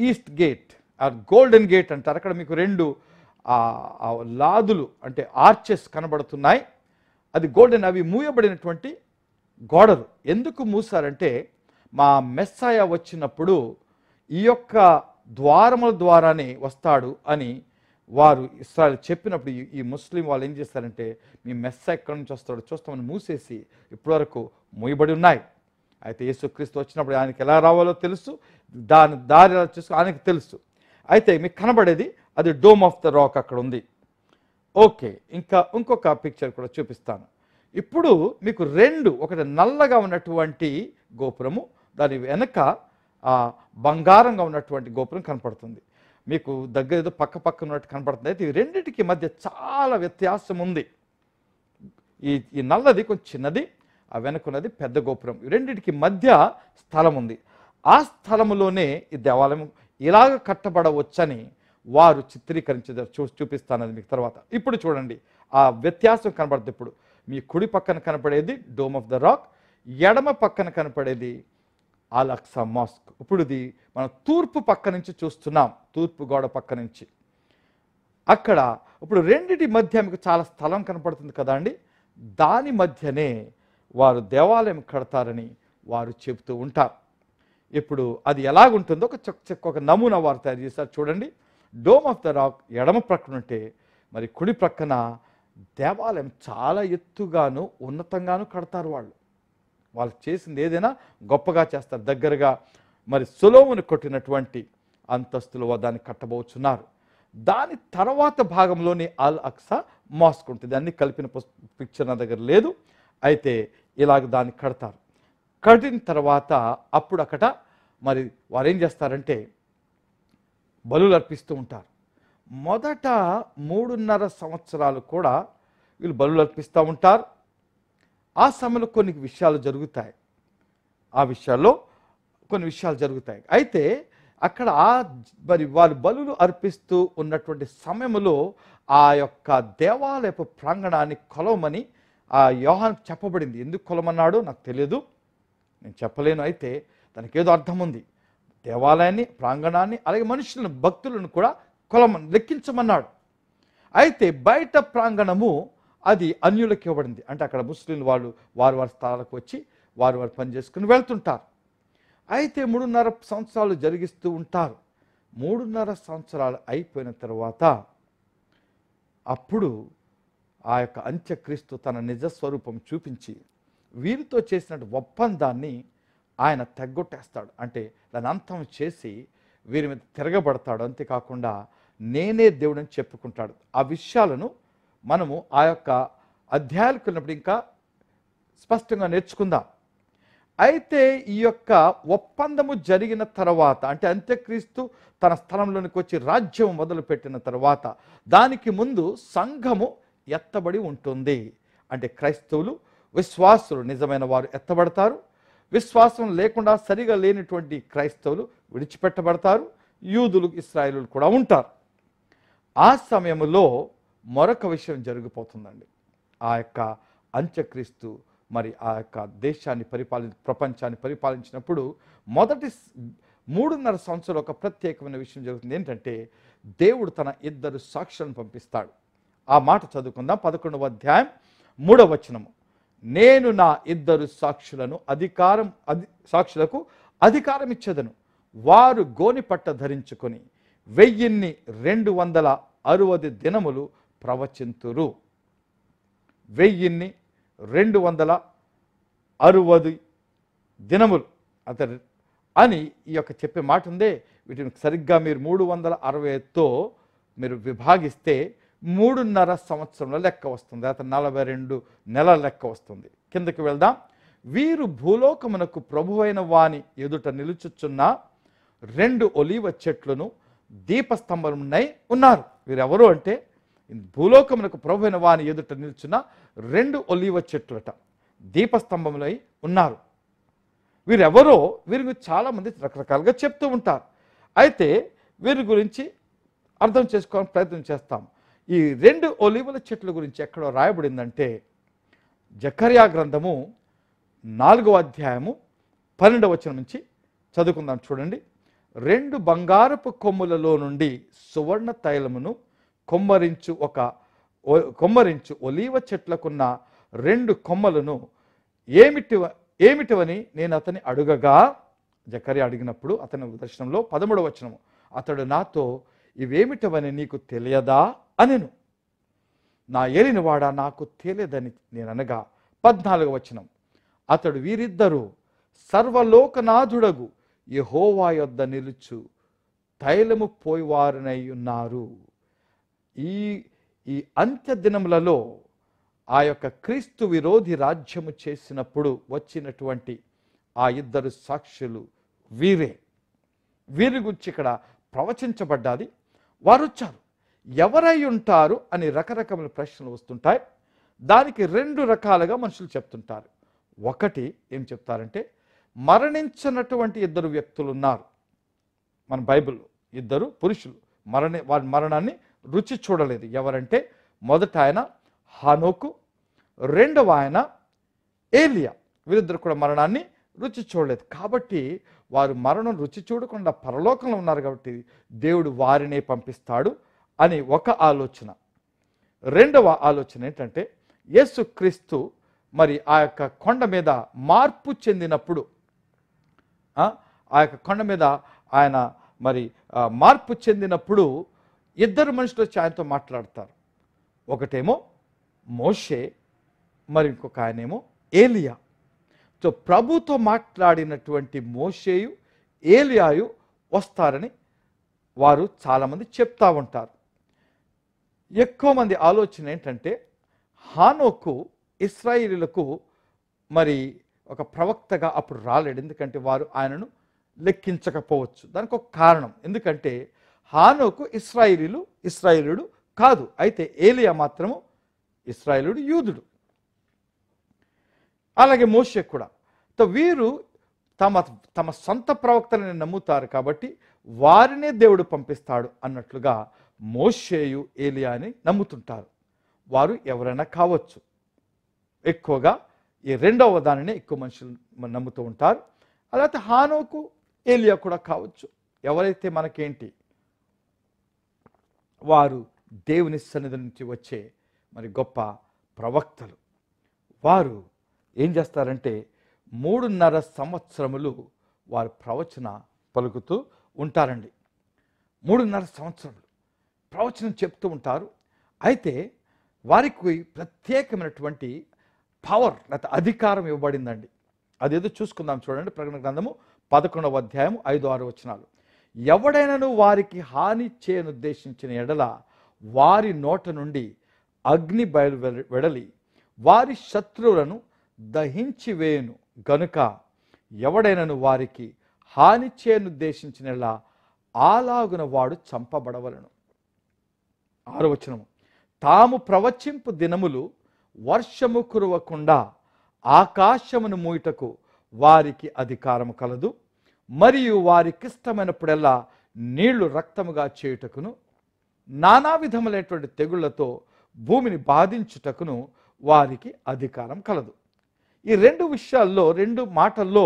Speaker 1: east gate or golden gate అంటారు అక్కడ మీకు రెండు ఆ లాదులు అంటే ఆర్చెస్ కనబడుతున్నాయి అది గోల్డెన్ అవి మూయబడినటువంటి గోడలు ఎందుకు మూసారంటే మా మెస్సాయ వచ్చినప్పుడు ఈ యొక్క ద్వారముల ద్వారానే వస్తాడు అని వారు ఇస్రాయల్ చెప్పినప్పుడు ఈ ముస్లిం వాళ్ళు ఏం చేస్తారంటే మీ మెస్స ఎక్కడి నుంచి వస్తాడో చూస్తామని మూసేసి ఇప్పటివరకు మూయబడి ఉన్నాయి అయితే యేసుక్రీస్తు వచ్చినప్పుడు ఆయనకి ఎలా రావాలో తెలుసు దాని దారి ఎలా చూసుకో ఆయనకి తెలుసు అయితే మీకు కనబడేది అది డోమ్ ఆఫ్ ద రాక్ అక్కడ ఉంది ఓకే ఇంకా ఇంకొక పిక్చర్ కూడా చూపిస్తాను ఇప్పుడు మీకు రెండు ఒకటి నల్లగా ఉన్నటువంటి గోపురము దాని వెనక బంగారంగా ఉన్నటువంటి గోపురం కనపడుతుంది మీకు దగ్గర ఏదో పక్క పక్క ఉన్నట్టు కనపడుతుంది అయితే ఈ రెండింటికి మధ్య చాలా వ్యత్యాసం ఉంది ఈ ఈ నల్లది కొంచెం చిన్నది ఆ ఉన్నది పెద్ద గోపురం రెండింటికి మధ్య స్థలం ఉంది ఆ స్థలములోనే ఈ దేవాలయం ఇలాగ కట్టబడవచ్చని వారు చిత్రీకరించారు చూ చూపిస్తానది మీకు తర్వాత ఇప్పుడు చూడండి ఆ వ్యత్యాసం కనబడుతుంది ఇప్పుడు మీ కుడి పక్కన కనపడేది డోమ్ ఆఫ్ ద రాక్ ఎడమ పక్కన కనపడేది అలక్సా మాస్క్ ఇప్పుడు ఇది మనం తూర్పు పక్క నుంచి చూస్తున్నాం తూర్పు గోడ పక్క నుంచి అక్కడ ఇప్పుడు రెండిటి మధ్య మీకు చాలా స్థలం కనపడుతుంది కదా అండి దాని మధ్యనే వారు దేవాలయం కడతారని వారు చెబుతూ ఉంటారు ఇప్పుడు అది ఎలాగుంటుందో ఒక చెక్ ఒక నమూనా వారు తయారు చేస్తారు చూడండి డోమ్ ఆఫ్ ద రాక్ ఎడమ ప్రక్కన ఉంటే మరి కుడి ప్రక్కన దేవాలయం చాలా ఎత్తుగాను ఉన్నతంగాను కడతారు వాళ్ళు వాళ్ళు చేసింది ఏదైనా గొప్పగా చేస్తారు దగ్గరగా మరి సులోమును కొట్టినటువంటి అంతస్తులు దాన్ని కట్టబోచున్నారు దాని తర్వాత భాగంలోని అల్ అక్సా మాస్క్ ఉంటుంది అన్ని కలిపిన పిక్చర్ నా దగ్గర లేదు అయితే ఇలాగ దాన్ని కడతారు కట్టిన తర్వాత అప్పుడు అక్కడ మరి వారు ఏం చేస్తారంటే బలులు అర్పిస్తూ ఉంటారు మొదట మూడున్నర సంవత్సరాలు కూడా వీళ్ళు బలులు అర్పిస్తూ ఉంటారు ఆ సమయంలో కొన్ని విషయాలు జరుగుతాయి ఆ విషయాల్లో కొన్ని విషయాలు జరుగుతాయి అయితే అక్కడ ఆ మరి వారి బలులు అర్పిస్తూ ఉన్నటువంటి సమయంలో ఆ యొక్క దేవాలయపు ప్రాంగణాన్ని కొలవమని ఆ యోహాన్ చెప్పబడింది ఎందుకు కొలమన్నాడో నాకు తెలియదు నేను చెప్పలేను అయితే దానికి ఏదో అర్థం ఉంది దేవాలయాన్ని ప్రాంగణాన్ని అలాగే మనుషులను భక్తులను కూడా కొలమ లెక్కించమన్నాడు అయితే బయట ప్రాంగణము అది అన్యులకు ఇవ్వబడింది అంటే అక్కడ ముస్లింలు వాళ్ళు వారి వారి స్థలాలకు వచ్చి వారు వారు పని చేసుకుని వెళ్తుంటారు అయితే మూడున్నర సంవత్సరాలు జరిగిస్తూ ఉంటారు మూడున్నర సంవత్సరాలు అయిపోయిన తర్వాత అప్పుడు ఆ యొక్క అంత్యక్రీస్తు తన నిజస్వరూపం చూపించి వీరితో చేసిన ఒప్పందాన్ని ఆయన తగ్గొట్టేస్తాడు అంటే దాని అంతం చేసి వీరి మీద తిరగబడతాడు అంతేకాకుండా నేనే దేవుడని చెప్పుకుంటాడు ఆ విషయాలను మనము ఆ యొక్క అధ్యాయాలకు ఉన్నప్పుడు ఇంకా స్పష్టంగా నేర్చుకుందాం అయితే ఈ యొక్క ఒప్పందము జరిగిన తర్వాత అంటే అంత్యక్రీస్తు తన స్థలంలోనికి వచ్చి రాజ్యం మొదలుపెట్టిన తర్వాత దానికి ముందు సంఘము ఎత్తబడి ఉంటుంది అంటే క్రైస్తవులు విశ్వాసులు నిజమైన వారు ఎత్తబడతారు విశ్వాసం లేకుండా సరిగా లేనిటువంటి క్రైస్తవులు విడిచిపెట్టబడతారు యూదులు ఇస్రాయిలు కూడా ఉంటారు ఆ సమయంలో మరొక విషయం జరిగిపోతుందండి ఆ యొక్క అంత్యక్రీస్తు మరి ఆ యొక్క దేశాన్ని పరిపాలి ప్రపంచాన్ని పరిపాలించినప్పుడు మొదటి మూడున్నర సంవత్సరాలు ఒక ప్రత్యేకమైన విషయం జరుగుతుంది ఏంటంటే దేవుడు తన ఇద్దరు సాక్షులను పంపిస్తాడు ఆ మాట చదువుకుందాం పదకొండవ అధ్యాయం మూడవ వచనము నేను నా ఇద్దరు సాక్షులను అధికారం అధి సాక్షులకు అధికారం ఇచ్చేదను వారు గోని పట్ట ధరించుకొని వెయ్యిన్ని రెండు వందల అరవది దినములు ప్రవచింతురు వెయ్యిన్ని రెండు వందల అరవది దినములు అతడు అని ఈ యొక్క చెప్పే మాట ఉందే వీటిని సరిగ్గా మీరు మూడు వందల అరవైతో మీరు విభాగిస్తే మూడున్నర సంవత్సరంలో లెక్క వస్తుంది అతను నలభై రెండు నెలల లెక్క వస్తుంది కిందకి వెళ్దాం వీరు భూలోకమునకు ప్రభువైన వాని ఎదుట నిలుచుచున్న రెండు ఒలివ చెట్లను దీపస్తంభమునై ఉన్నారు వీరెవరు అంటే భూలోకమునకు ప్రభువైన వాని ఎదుట నిలుచున్న రెండు ఒలివ చెట్లట దీపస్తంభములై ఉన్నారు వీరెవరో వీరి గురించి చాలామంది రకరకాలుగా చెప్తూ ఉంటారు అయితే వీరి గురించి అర్థం చేసుకోవడానికి ప్రయత్నం చేస్తాం ఈ రెండు ఒలివల చెట్ల గురించి ఎక్కడో రాయబడిందంటే జకర్యా గ్రంథము నాలుగవ అధ్యాయము పన్నెండవ వచ్చిన నుంచి చదువుకుందాం చూడండి రెండు బంగారపు కొమ్ములలో నుండి సువర్ణ తైలమును కొమ్మరించు ఒక కొమ్మరించు ఒలీవ చెట్లకున్న రెండు కొమ్మలను ఏమిటి ఏమిటివని నేను అతని అడుగగా జకర్య అడిగినప్పుడు అతని దర్శనంలో పదమూడవ వచనము అతడు నాతో ఇవేమిటవని నీకు తెలియదా అనెను నా ఏలినవాడ నాకు తేలేదని నేను అనగా పద్నాలుగు వచనం అతడు వీరిద్దరూ సర్వలోకనాథుడగు యహోవా యొద్ద నిలుచు తైలము పోయివారినై ఉన్నారు ఈ ఈ అంత్యదినములలో ఆ యొక్క క్రీస్తు విరోధి రాజ్యము చేసినప్పుడు వచ్చినటువంటి ఆ ఇద్దరు సాక్షులు వీరే వీరి గురించి ఇక్కడ ప్రవచించబడ్డాది వారు వచ్చారు ఎవరై ఉంటారు అని రకరకమైన ప్రశ్నలు వస్తుంటాయి దానికి రెండు రకాలుగా మనుషులు చెప్తుంటారు ఒకటి ఏం చెప్తారంటే మరణించినటువంటి ఇద్దరు వ్యక్తులు ఉన్నారు మన బైబిల్లో ఇద్దరు పురుషులు మరణ వారి మరణాన్ని రుచి చూడలేదు ఎవరంటే మొదట ఆయన హానోకు రెండవ ఆయన ఏలియా వీరిద్దరు కూడా మరణాన్ని రుచి చూడలేదు కాబట్టి వారు మరణం రుచి చూడకుండా పరలోకంలో ఉన్నారు కాబట్టి దేవుడు వారినే పంపిస్తాడు అని ఒక ఆలోచన రెండవ ఆలోచన ఏంటంటే యేసుక్రీస్తు మరి ఆ యొక్క కొండ మీద మార్పు చెందినప్పుడు ఆ యొక్క కొండ మీద ఆయన మరి మార్పు చెందినప్పుడు ఇద్దరు మనుషులు వచ్చి ఆయనతో మాట్లాడతారు ఒకటేమో మోషే మరి ఇంకొక ఆయనేమో ఏలియా సో ప్రభుతో మాట్లాడినటువంటి మోషేయు ఏలియాయు వస్తారని వారు చాలామంది చెప్తా ఉంటారు ఎక్కువ మంది ఆలోచన ఏంటంటే హానోకు ఇస్రాయిలీలకు మరి ఒక ప్రవక్తగా అప్పుడు రాలేడు ఎందుకంటే వారు ఆయనను లెక్కించకపోవచ్చు దానికి ఒక కారణం ఎందుకంటే హానోకు ఇస్రాయిలీలు ఇస్రాయిలుడు కాదు అయితే ఏలియా మాత్రము ఇస్రాయిలుడు యూదుడు అలాగే మోషే కూడా వీరు తమ తమ సొంత ప్రవక్తలని నమ్ముతారు కాబట్టి వారినే దేవుడు పంపిస్తాడు అన్నట్లుగా మోషేయు ఏలియా అని నమ్ముతుంటారు వారు ఎవరైనా కావచ్చు ఎక్కువగా ఈ రెండవ దానిని ఎక్కువ మనుషులు నమ్ముతూ ఉంటారు అలాగే హానోకు ఏలియా కూడా కావచ్చు ఎవరైతే మనకేంటి వారు దేవుని సన్నిధి నుంచి వచ్చే మరి గొప్ప ప్రవక్తలు వారు ఏం చేస్తారంటే మూడున్నర సంవత్సరములు వారు ప్రవచన పలుకుతూ ఉంటారండి మూడున్నర సంవత్సరములు ప్రవచనం చెప్తూ ఉంటారు అయితే వారికి ప్రత్యేకమైనటువంటి పవర్ లేకపోతే అధికారం ఇవ్వబడిందండి అదేదో చూసుకుందాం చూడండి ప్రకటన గ్రంథము పదకొండవ అధ్యాయం ఐదు ఆరు వచనాలు ఎవడైనాను వారికి హాని చేయనుద్దేశించిన ఎడల వారి నోట నుండి అగ్ని బయలు వెడలి వారి శత్రువులను దహించి వేయను గనుక ఎవడైనాను వారికి హాని ఉద్దేశించిన ఎడల ఆలాగున వాడు చంపబడవలను ఆరు వచనము తాము ప్రవచింపు దినములు వర్షము కురవకుండా ఆకాశమును మూయుటకు వారికి అధికారము కలదు మరియు వారికిష్టమైనప్పుడెల్లా నీళ్లు రక్తముగా చేయుటకును నానా విధములైనటువంటి తెగుళ్లతో భూమిని బాధించుటకును వారికి అధికారం కలదు ఈ రెండు విషయాల్లో రెండు మాటల్లో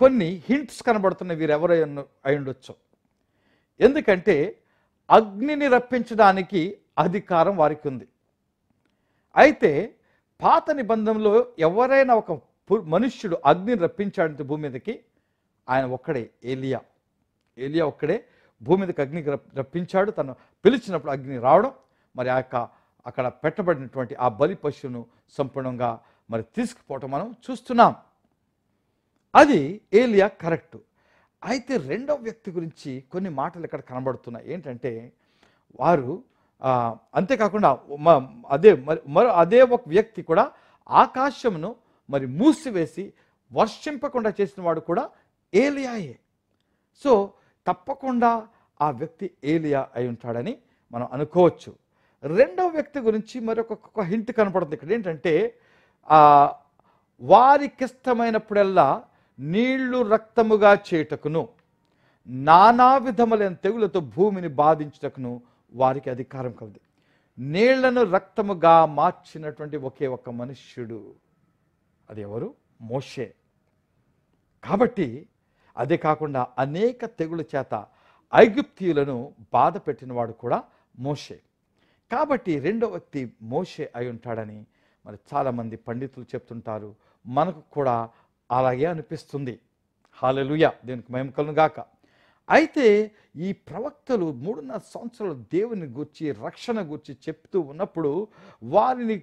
Speaker 1: కొన్ని హింట్స్ కనబడుతున్న వీరెవరో అయి ఉండొచ్చు ఎందుకంటే అగ్నిని రప్పించడానికి అధికారం వారికి ఉంది అయితే పాత నిబంధనలో ఎవరైనా ఒక మనుష్యుడు అగ్నిని రప్పించాడంటే భూమి మీదకి ఆయన ఒక్కడే ఏలియా ఏలియా ఒక్కడే భూమి మీదకి అగ్నికి రప్పించాడు తను పిలిచినప్పుడు అగ్ని రావడం మరి ఆ యొక్క అక్కడ పెట్టబడినటువంటి ఆ బలి పశువును సంపూర్ణంగా మరి తీసుకుపోవటం మనం చూస్తున్నాం అది ఏలియా కరెక్టు అయితే రెండవ వ్యక్తి గురించి కొన్ని మాటలు ఇక్కడ కనబడుతున్నాయి ఏంటంటే వారు అంతేకాకుండా అదే మరి మరో అదే ఒక వ్యక్తి కూడా ఆకాశమును మరి మూసివేసి వర్షింపకుండా చేసిన వాడు కూడా ఏలియాయే సో తప్పకుండా ఆ వ్యక్తి ఏలియా అయి ఉంటాడని మనం అనుకోవచ్చు రెండవ వ్యక్తి గురించి మరొక హింట్ కనపడుతుంది ఇక్కడ ఏంటంటే వారికిష్టమైనప్పుడల్లా నీళ్లు రక్తముగా చేయటకును నానా విధములైన తెగులతో భూమిని బాధించుటకును వారికి అధికారం కలదు నీళ్లను రక్తముగా మార్చినటువంటి ఒకే ఒక మనుష్యుడు అది ఎవరు మోషే కాబట్టి అదే కాకుండా అనేక తెగుల చేత ఐగుప్తియులను బాధ పెట్టినవాడు కూడా మోషే కాబట్టి రెండో వ్యక్తి మోషే అయి ఉంటాడని మరి చాలామంది పండితులు చెప్తుంటారు మనకు కూడా అలాగే అనిపిస్తుంది హాలలుయ దీనికి మేము గాక అయితే ఈ ప్రవక్తలు మూడున్నర సంవత్సరాలు దేవుని గుర్చి రక్షణ గుర్చి చెప్తూ ఉన్నప్పుడు వారిని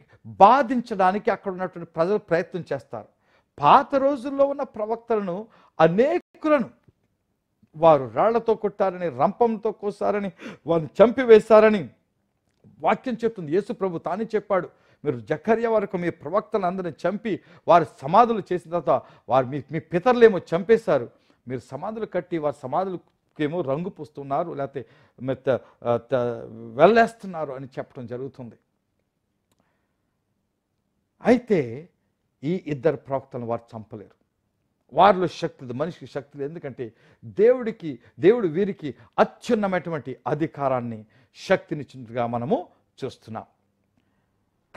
Speaker 1: బాధించడానికి అక్కడ ఉన్నటువంటి ప్రజలు ప్రయత్నం చేస్తారు పాత రోజుల్లో ఉన్న ప్రవక్తలను అనేకులను వారు రాళ్లతో కొట్టారని రంపంతో కోసారని వారిని చంపివేశారని వాక్యం చెప్తుంది యేసు ప్రభు తానే చెప్పాడు మీరు జకర్య వరకు మీ అందరిని చంపి వారు సమాధులు చేసిన తర్వాత వారు మీ మీ పితరులేమో చంపేశారు మీరు సమాధులు కట్టి వారి సమాధులకేమో రంగు పూస్తున్నారు లేకపోతే వెళ్ళేస్తున్నారు అని చెప్పడం జరుగుతుంది అయితే ఈ ఇద్దరు ప్రవక్తలను వారు చంపలేరు వారిలో శక్తి లేదు మనిషికి శక్తి లేదు ఎందుకంటే దేవుడికి దేవుడు వీరికి అత్యున్నమైనటువంటి అధికారాన్ని శక్తినిచ్చినట్టుగా మనము చూస్తున్నాం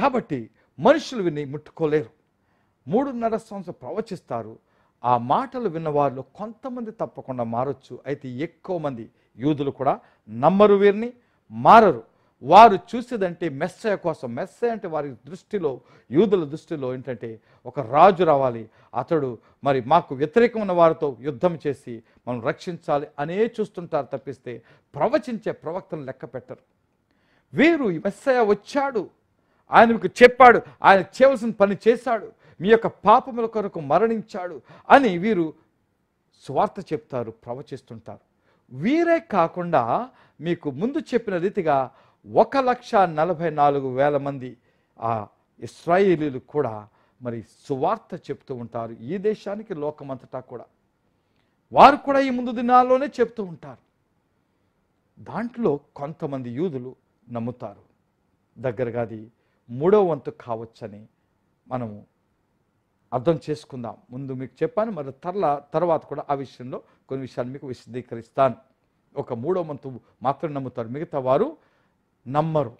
Speaker 1: కాబట్టి మనుషులు విని ముట్టుకోలేరు మూడున్నర సంవత్సరం ప్రవచిస్తారు ఆ మాటలు విన్నవాళ్ళు కొంతమంది తప్పకుండా మారొచ్చు అయితే ఎక్కువ మంది యూదులు కూడా నమ్మరు వీరిని మారరు వారు చూసేదంటే మెస్సయ కోసం మెస్సయ అంటే వారి దృష్టిలో యూదుల దృష్టిలో ఏంటంటే ఒక రాజు రావాలి అతడు మరి మాకు వ్యతిరేకమైన వారితో యుద్ధం చేసి మనం రక్షించాలి అనే చూస్తుంటారు తప్పిస్తే ప్రవచించే ప్రవక్తను లెక్క పెట్టరు వీరు మెస్సయ వచ్చాడు ఆయన మీకు చెప్పాడు ఆయన చేయవలసిన పని చేశాడు మీ యొక్క పాపముల కొరకు మరణించాడు అని వీరు స్వార్థ చెప్తారు ప్రవచిస్తుంటారు వీరే కాకుండా మీకు ముందు చెప్పిన రీతిగా ఒక లక్ష నలభై నాలుగు వేల మంది ఆ ఇస్రాయేలీలు కూడా మరి సువార్త చెప్తూ ఉంటారు ఈ దేశానికి లోకమంతటా కూడా వారు కూడా ఈ ముందు దినాల్లోనే చెప్తూ ఉంటారు దాంట్లో కొంతమంది యూదులు నమ్ముతారు దగ్గరగా అది మూడో వంతు కావచ్చని మనము అర్థం చేసుకుందాం ముందు మీకు చెప్పాను మరి తర్ల తర్వాత కూడా ఆ విషయంలో కొన్ని విషయాలు మీకు విశదీకరిస్తాను ఒక మూడో వంతు మాత్రం నమ్ముతారు మిగతా వారు నమ్మరు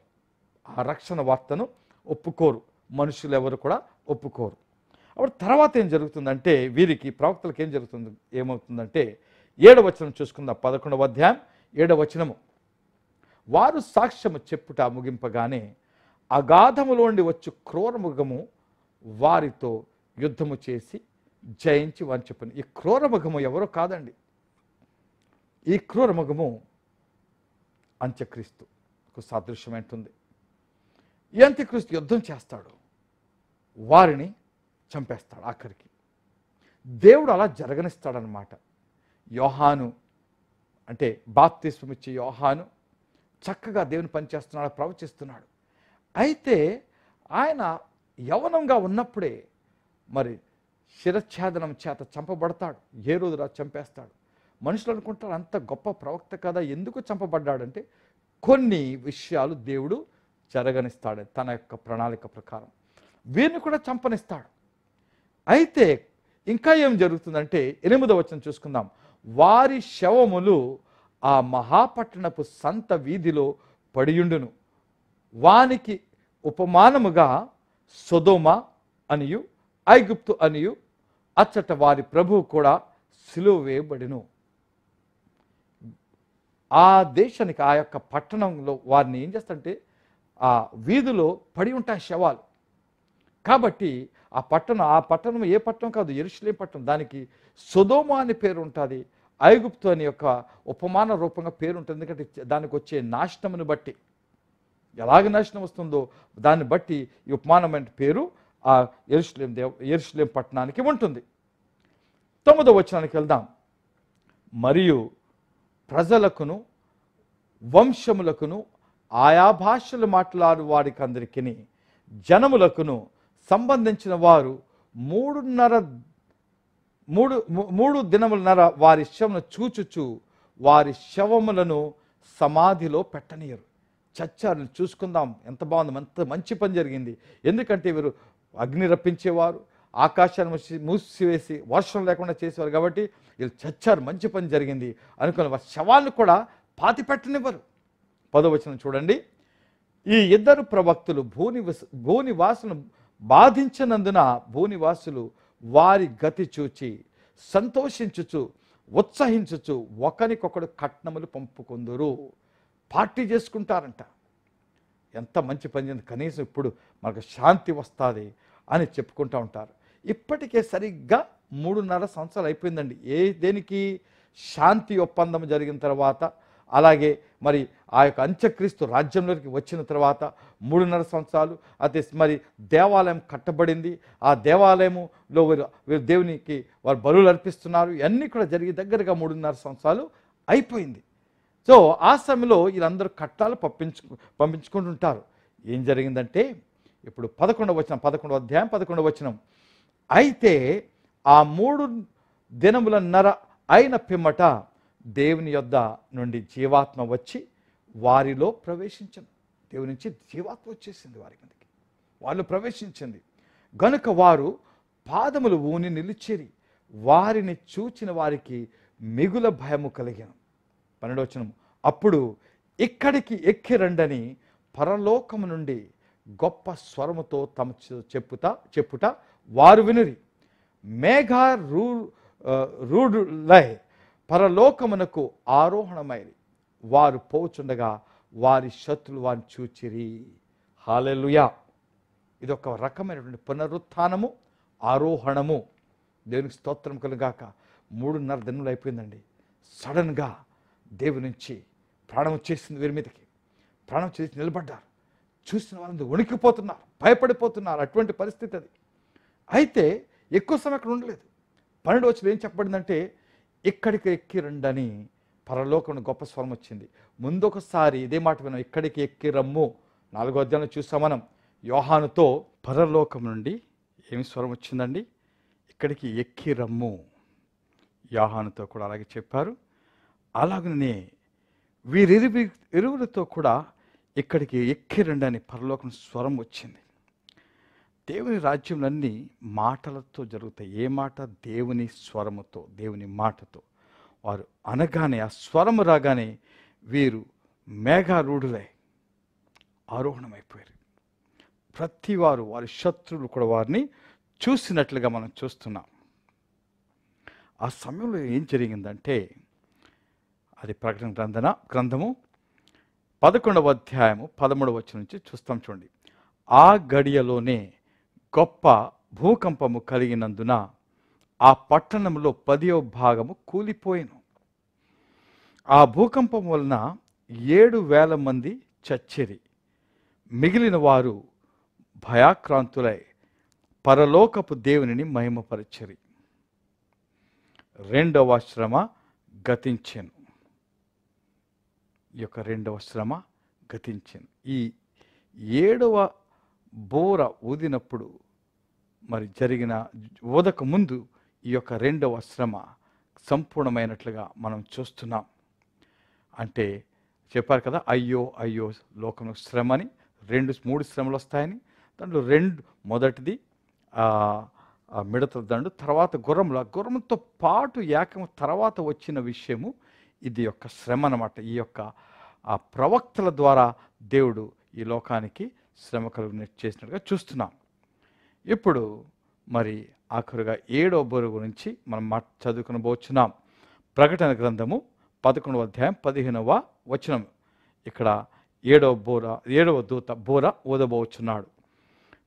Speaker 1: ఆ రక్షణ వార్తను ఒప్పుకోరు మనుషులు ఎవరు కూడా ఒప్పుకోరు అప్పుడు తర్వాత ఏం జరుగుతుందంటే వీరికి ప్రవక్తలకు ఏం జరుగుతుంది ఏమవుతుందంటే ఏడవ వచనం చూసుకుందాం పదకొండవ అధ్యాయం ఏడవ వచనము వారు సాక్ష్యము చెప్పుట ముగింపగానే అగాధములోండి వచ్చు క్రూరముఖము వారితో యుద్ధము చేసి జయించి వంచపని ఈ క్రూరముఖము ఎవరో కాదండి ఈ క్రూరముఖము అంత్యక్రీస్తుకు సాదృశ్యమైంటుంది ఈ అంత్యక్రీస్తు యుద్ధం చేస్తాడు వారిని చంపేస్తాడు ఆఖరికి దేవుడు అలా జరగనిస్తాడనమాట యోహాను అంటే బాప్తిస్వమిచ్చే యోహాను చక్కగా దేవుని పనిచేస్తున్నాడు ప్రవచిస్తున్నాడు అయితే ఆయన యవనంగా ఉన్నప్పుడే మరి శిరఛేదనం చేత చంపబడతాడు ఏ రోజురా చంపేస్తాడు మనుషులు అనుకుంటారు అంత గొప్ప ప్రవక్త కదా ఎందుకు చంపబడ్డాడంటే కొన్ని విషయాలు దేవుడు జరగనిస్తాడు తన యొక్క ప్రణాళిక ప్రకారం వీరిని కూడా చంపనిస్తాడు అయితే ఇంకా ఏం జరుగుతుందంటే ఎనిమిదవ వచ్చిన చూసుకుందాం వారి శవములు ఆ మహాపట్టణపు సంత వీధిలో పడియుండును వానికి ఉపమానముగా సొదోమ అనియు ఐగుప్తు అనియు అచ్చట వారి ప్రభువు కూడా సిలువ వేయబడిను ఆ దేశానికి ఆ యొక్క పట్టణంలో వారిని ఏం చేస్తుంటే ఆ వీధిలో పడి ఉంటాయి శవాలు కాబట్టి ఆ పట్టణం ఆ పట్టణం ఏ పట్టణం కాదు ఎరుషులే పట్టణం దానికి సుధోమ అనే పేరు ఉంటుంది ఐగుప్తు అనే యొక్క ఉపమాన రూపంగా పేరు ఉంటుంది ఎందుకంటే దానికి వచ్చే నాశనమును బట్టి ఎలాగ నాశనం వస్తుందో దాన్ని బట్టి ఈ ఉపమానమైన పేరు ఆ ఎరుషులేం దేవ ఎరుషులేం పట్టణానికి ఉంటుంది తొమ్మిదో వచనానికి వెళ్దాం మరియు ప్రజలకును వంశములకును ఆయా భాషలు మాట్లాడు వారికి అందరికీ జనములకును సంబంధించిన వారు మూడున్నర మూడు మూడు దినములన్నర వారి శవమును చూచుచు వారి శవములను సమాధిలో పెట్టనీయరు చచ్చారు చూసుకుందాం ఎంత బాగుంది ఎంత మంచి పని జరిగింది ఎందుకంటే వీరు అగ్ని రప్పించేవారు ఆకాశాన్ని మూసివేసి వర్షం లేకుండా చేసేవారు కాబట్టి వీళ్ళు చచ్చారు మంచి పని జరిగింది అనుకున్న శవాలను కూడా పాతిపెట్టనివ్వరు పదవచనం చూడండి ఈ ఇద్దరు ప్రవక్తులు భూనివాస భూనివాసులను బాధించినందున భూనివాసులు వారి గతి చూచి సంతోషించుచు ఉత్సహించుచు ఒకరికొకడు కట్నములు పంపుకుందురు పార్టీ చేసుకుంటారంట ఎంత మంచి పని కనీసం ఇప్పుడు మనకు శాంతి వస్తుంది అని చెప్పుకుంటూ ఉంటారు ఇప్పటికే సరిగ్గా మూడున్నర సంవత్సరాలు అయిపోయిందండి ఏ దేనికి శాంతి ఒప్పందం జరిగిన తర్వాత అలాగే మరి ఆ యొక్క అంత్యక్రీస్తు రాజ్యంలోకి వచ్చిన తర్వాత మూడున్నర సంవత్సరాలు అయితే మరి దేవాలయం కట్టబడింది ఆ దేవాలయములో వీరు వీరు దేవునికి వారు బరువులు అర్పిస్తున్నారు ఇవన్నీ కూడా జరిగి దగ్గరగా మూడున్నర సంవత్సరాలు అయిపోయింది సో ఆ సమయంలో వీళ్ళందరూ కట్టాలు పంపించు పంపించుకుంటుంటారు ఏం జరిగిందంటే ఇప్పుడు పదకొండవ వచనం పదకొండవ అధ్యాయం పదకొండవ వచనం అయితే ఆ మూడు దినముల నర అయిన పిమ్మట దేవుని యొద్ద నుండి జీవాత్మ వచ్చి వారిలో ప్రవేశించను దేవుని నుంచి జీవాత్మ వచ్చేసింది వారి కిందకి వాళ్ళు ప్రవేశించింది గనుక వారు పాదములు ఊని నిలిచేరి వారిని చూచిన వారికి మిగుల భయము కలిగాను పన్నెండవచనం అప్పుడు ఇక్కడికి ఎక్కి రండని పరలోకము నుండి గొప్ప స్వరముతో తమ చెప్పుట చెప్పుట వారు వినురి మేఘ రూ రూడులై పరలోకమునకు ఆరోహణమైరి వారు పోచుండగా వారి శత్రులు వారిని చూచిరి హాలెలుయా ఇది ఒక రకమైనటువంటి పునరుత్నము ఆరోహణము దేవునికి స్తోత్రం కలుగాక మూడున్నర దినములు అయిపోయిందండి సడన్గా దేవుని నుంచి ప్రాణం వచ్చేసింది వీరి మీదకి ప్రాణం చేసి నిలబడ్డారు చూసిన వాళ్ళందరూ వణికిపోతున్నారు భయపడిపోతున్నారు అటువంటి పరిస్థితి అది అయితే ఎక్కువ సమయం అక్కడ ఉండలేదు పన్నెండు వచ్చిన ఏం చెప్పబడిందంటే ఇక్కడికి ఎక్కి రండని పరలోకం గొప్ప స్వరం వచ్చింది ముందొకసారి ఇదే మాట విన్నాం ఇక్కడికి ఎక్కి రమ్ము నాలుగో అధ్యాయంలో చూసాం మనం యోహానుతో పరలోకం నుండి ఏమి స్వరం వచ్చిందండి ఇక్కడికి ఎక్కి రమ్ము యోహానుతో కూడా అలాగే చెప్పారు అలాగనే వీరి ఇరువులతో కూడా ఇక్కడికి ఎక్కి అని పరలోకం స్వరం వచ్చింది దేవుని రాజ్యంలన్నీ మాటలతో జరుగుతాయి ఏ మాట దేవుని స్వరముతో దేవుని మాటతో వారు అనగానే ఆ స్వరము రాగానే వీరు మేఘారూఢులై ఆరోహణమైపోయారు ప్రతి వారు వారి శత్రువులు కూడా వారిని చూసినట్లుగా మనం చూస్తున్నాం ఆ సమయంలో ఏం జరిగిందంటే అది ప్రకటన గ్రంథన గ్రంథము పదకొండవ అధ్యాయము పదమూడవ వచ్చి నుంచి చూస్తాం చూడండి ఆ గడియలోనే గొప్ప భూకంపము కలిగినందున ఆ పట్టణంలో పదివ భాగము కూలిపోయాను ఆ భూకంపం వలన ఏడు వేల మంది చచ్చిరి మిగిలిన వారు భయాక్రాంతులై పరలోకపు దేవునిని మహిమపరచరి రెండవ శ్రమ గతించెను యొక్క రెండవ శ్రమ గతించింది ఈ ఏడవ బోర ఊదినప్పుడు మరి జరిగిన ఊదక ముందు ఈ యొక్క రెండవ శ్రమ సంపూర్ణమైనట్లుగా మనం చూస్తున్నాం అంటే చెప్పారు కదా అయ్యో అయ్యో లోకంలో శ్రమని రెండు మూడు శ్రమలు వస్తాయని దాంట్లో రెండు మొదటిది మిడత దండు తర్వాత గుర్రంలో గుర్రంతో పాటు ఏకము తర్వాత వచ్చిన విషయము ఇది యొక్క శ్రమ అనమాట ఈ యొక్క ఆ ప్రవక్తల ద్వారా దేవుడు ఈ లోకానికి శ్రమ కలుగు చేసినట్టుగా చూస్తున్నాం ఇప్పుడు మరి ఆఖరుగా ఏడో బోరు గురించి మనం మా పోచున్నాం ప్రకటన గ్రంథము పదకొండవ అధ్యాయం పదిహేనవ వచనం ఇక్కడ ఏడవ బోర ఏడవ దూత బోర ఊదబోచున్నాడు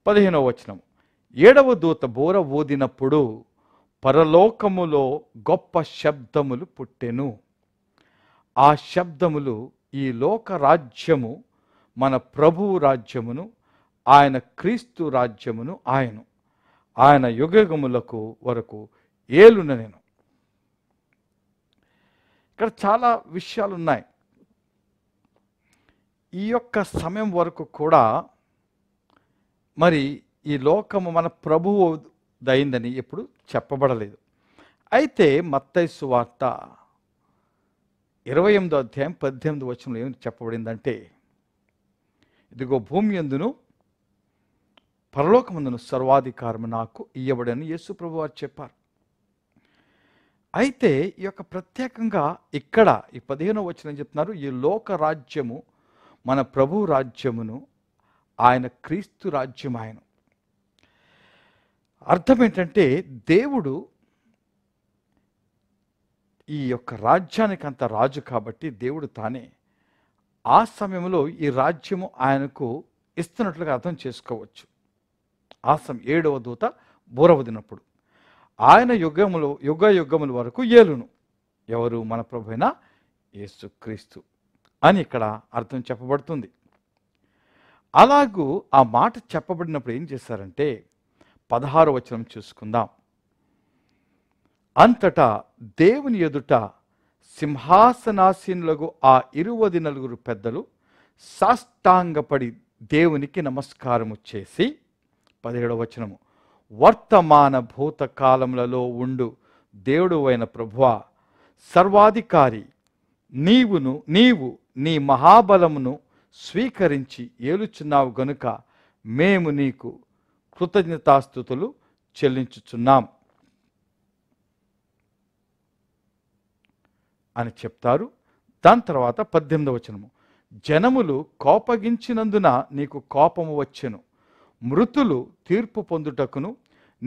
Speaker 1: పదిహేనవ వచనం ఏడవ దూత బోర ఊదినప్పుడు పరలోకములో గొప్ప శబ్దములు పుట్టెను ఆ శబ్దములు ఈ లోక రాజ్యము మన ప్రభువు రాజ్యమును ఆయన క్రీస్తు రాజ్యమును ఆయను ఆయన యుగములకు వరకు ఏలున నేను ఇక్కడ చాలా విషయాలు ఉన్నాయి ఈ యొక్క సమయం వరకు కూడా మరి ఈ లోకము మన ప్రభువు దయిందని ఎప్పుడు చెప్పబడలేదు అయితే మత్తైసు వార్త ఇరవై ఎనిమిదో అధ్యాయం పద్దెనిమిది వచనంలో ఏమి చెప్పబడిందంటే ఇదిగో భూమి ఎందును పరలోకమందును సర్వాధికారము నాకు ఇయ్యబడని యేసు ప్రభు వారు చెప్పారు అయితే ఈ యొక్క ప్రత్యేకంగా ఇక్కడ ఈ పదిహేనో వచ్చిన చెప్తున్నారు ఈ లోక రాజ్యము మన ప్రభు రాజ్యమును ఆయన క్రీస్తు రాజ్యం ఆయన అర్థం ఏంటంటే దేవుడు ఈ యొక్క రాజ్యానికి అంత రాజు కాబట్టి దేవుడు తానే ఆ సమయంలో ఈ రాజ్యము ఆయనకు ఇస్తున్నట్లుగా అర్థం చేసుకోవచ్చు ఆ సమయం ఏడవ దూత బోరవదినప్పుడు ఆయన యుగములో యుగ యుగముల వరకు ఏలును ఎవరు మన అయినా యేసుక్రీస్తు అని ఇక్కడ అర్థం చెప్పబడుతుంది అలాగూ ఆ మాట చెప్పబడినప్పుడు ఏం చేశారంటే పదహారు వచనం చూసుకుందాం అంతటా దేవుని ఎదుట సింహాసనాశీనులకు ఆ ఇరువది నలుగురు పెద్దలు సాష్టాంగపడి దేవునికి నమస్కారము చేసి పదిహేడవ వచనము వర్తమాన భూత కాలములలో ఉండు దేవుడు అయిన ప్రభువ సర్వాధికారి నీవును నీవు నీ మహాబలమును స్వీకరించి ఏలుచున్నావు గనుక మేము నీకు కృతజ్ఞతాస్థుతులు చెల్లించుచున్నాం అని చెప్తారు దాని తర్వాత పద్దెనిమిది వచనము జనములు కోపగించినందున నీకు కోపము వచ్చెను మృతులు తీర్పు పొందుటకును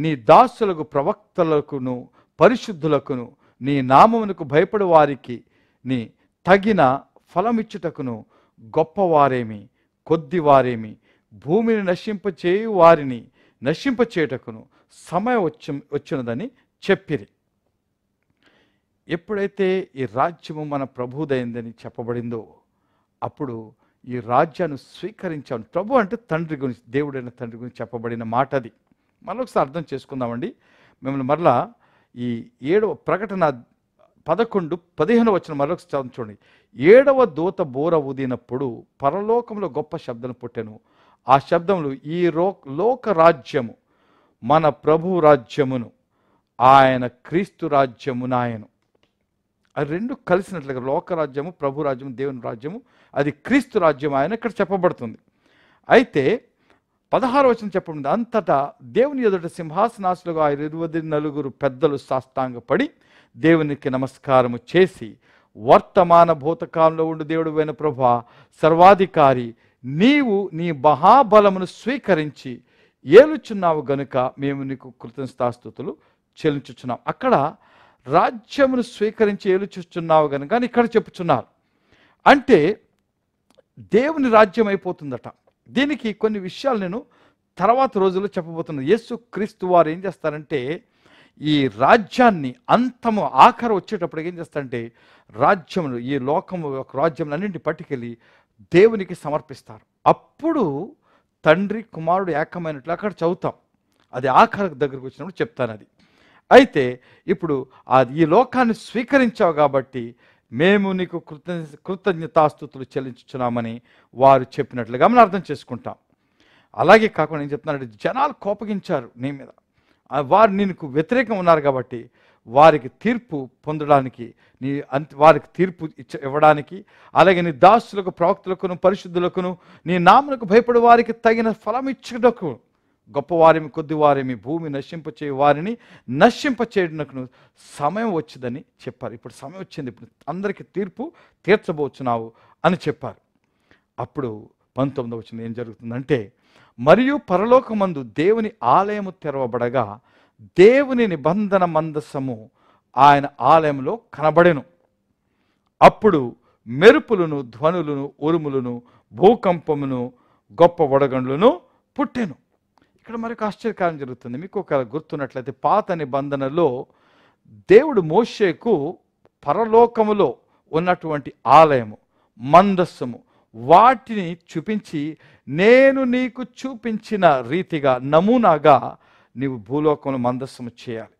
Speaker 1: నీ దాసులకు ప్రవక్తలకును పరిశుద్ధులకును నీ నామమునకు భయపడు వారికి నీ తగిన ఫలమిచ్చుటకును గొప్పవారేమి కొద్దివారేమి భూమిని నశింపచేయు వారిని నశింపచేయటకును సమయం వచ్చ వచ్చినదని చెప్పిరి ఎప్పుడైతే ఈ రాజ్యము మన ప్రభుదైందని చెప్పబడిందో అప్పుడు ఈ రాజ్యాన్ని స్వీకరించాను ప్రభు అంటే తండ్రి గురించి దేవుడైన తండ్రి గురించి చెప్పబడిన మాట అది మరొకసారి అర్థం చేసుకుందామండి మిమ్మల్ని మరలా ఈ ఏడవ ప్రకటన పదకొండు పదిహేను వచ్చిన మరొక చూడండి ఏడవ దూత బోర ఊదినప్పుడు పరలోకంలో గొప్ప శబ్దం పుట్టాను ఆ శబ్దములు ఈ రో లోక రాజ్యము మన ప్రభు రాజ్యమును ఆయన క్రీస్తు రాజ్యమునాయను అది రెండు కలిసినట్లుగా లోకరాజ్యము ప్రభు రాజ్యము దేవుని రాజ్యము అది క్రీస్తు రాజ్యం ఆయన ఇక్కడ చెప్పబడుతుంది అయితే పదహారు వచ్చిన చెప్పబడింది అంతటా దేవుని ఎదుట సింహాసనాసులుగా ఆయన ఇరువది నలుగురు పెద్దలు సాష్టాంగపడి దేవునికి నమస్కారము చేసి వర్తమాన భూతకాలంలో ఉండి దేవుడు అయిన ప్రభు సర్వాధికారి నీవు నీ మహాబలమును స్వీకరించి ఏలుచున్నావు గనుక మేము నీకు కృతజ్ఞతాస్తుతులు చెల్లించుచున్నాం అక్కడ రాజ్యమును స్వీకరించి ఏలుచుస్తున్నావు కనుక ఇక్కడ చెప్పుచున్నారు అంటే దేవుని రాజ్యం అయిపోతుందట దీనికి కొన్ని విషయాలు నేను తర్వాత రోజుల్లో చెప్పబోతున్నాను యేసు క్రీస్తు వారు ఏం చేస్తారంటే ఈ రాజ్యాన్ని అంతము ఆఖరు వచ్చేటప్పుడు ఏం చేస్తారంటే రాజ్యములు ఈ లోకము యొక్క రాజ్యములు అన్నింటిని పట్టుకెళ్ళి దేవునికి సమర్పిస్తారు అప్పుడు తండ్రి కుమారుడు ఏకమైనట్లు అక్కడ చదువుతాం అది ఆఖరికి దగ్గరకు వచ్చినప్పుడు చెప్తాను అది అయితే ఇప్పుడు ఈ లోకాన్ని స్వీకరించావు కాబట్టి మేము నీకు కృత కృతజ్ఞతాస్థుతులు చెల్లించుచున్నామని వారు చెప్పినట్లుగా మనం అర్థం చేసుకుంటాం అలాగే కాకుండా నేను చెప్తున్నానంటే జనాలు కోపగించారు నీ మీద వారు నీకు వ్యతిరేకం ఉన్నారు కాబట్టి వారికి తీర్పు పొందడానికి నీ అంత వారికి తీర్పు ఇచ్చ ఇవ్వడానికి అలాగే నీ దాసులకు ప్రవక్తలకును పరిశుద్ధులకును నీ నామలకు భయపడే వారికి తగిన ఫలం ఇచ్చుటకు గొప్పవారిమి కొద్దివారిమి భూమి నశింపచేయ వారిని నశింపచేయడానికి సమయం వచ్చిందని చెప్పారు ఇప్పుడు సమయం వచ్చింది ఇప్పుడు అందరికీ తీర్పు తీర్చబోచున్నావు అని చెప్పారు అప్పుడు పంతొమ్మిది వచ్చింది ఏం జరుగుతుందంటే మరియు పరలోకమందు దేవుని ఆలయము తెరవబడగా దేవుని నిబంధన మందసము ఆయన ఆలయంలో కనబడెను అప్పుడు మెరుపులను ధ్వనులను ఉరుములను భూకంపమును గొప్ప వడగండ్లను పుట్టెను ఇక్కడ మరొక ఆశ్చర్యకారం జరుగుతుంది మీకు ఒక గుర్తున్నట్లయితే పాత నిబంధనలో దేవుడు మోషేకు పరలోకములో ఉన్నటువంటి ఆలయము మందస్సము వాటిని చూపించి నేను నీకు చూపించిన రీతిగా నమూనాగా నీవు భూలోకంలో మందస్సము చేయాలి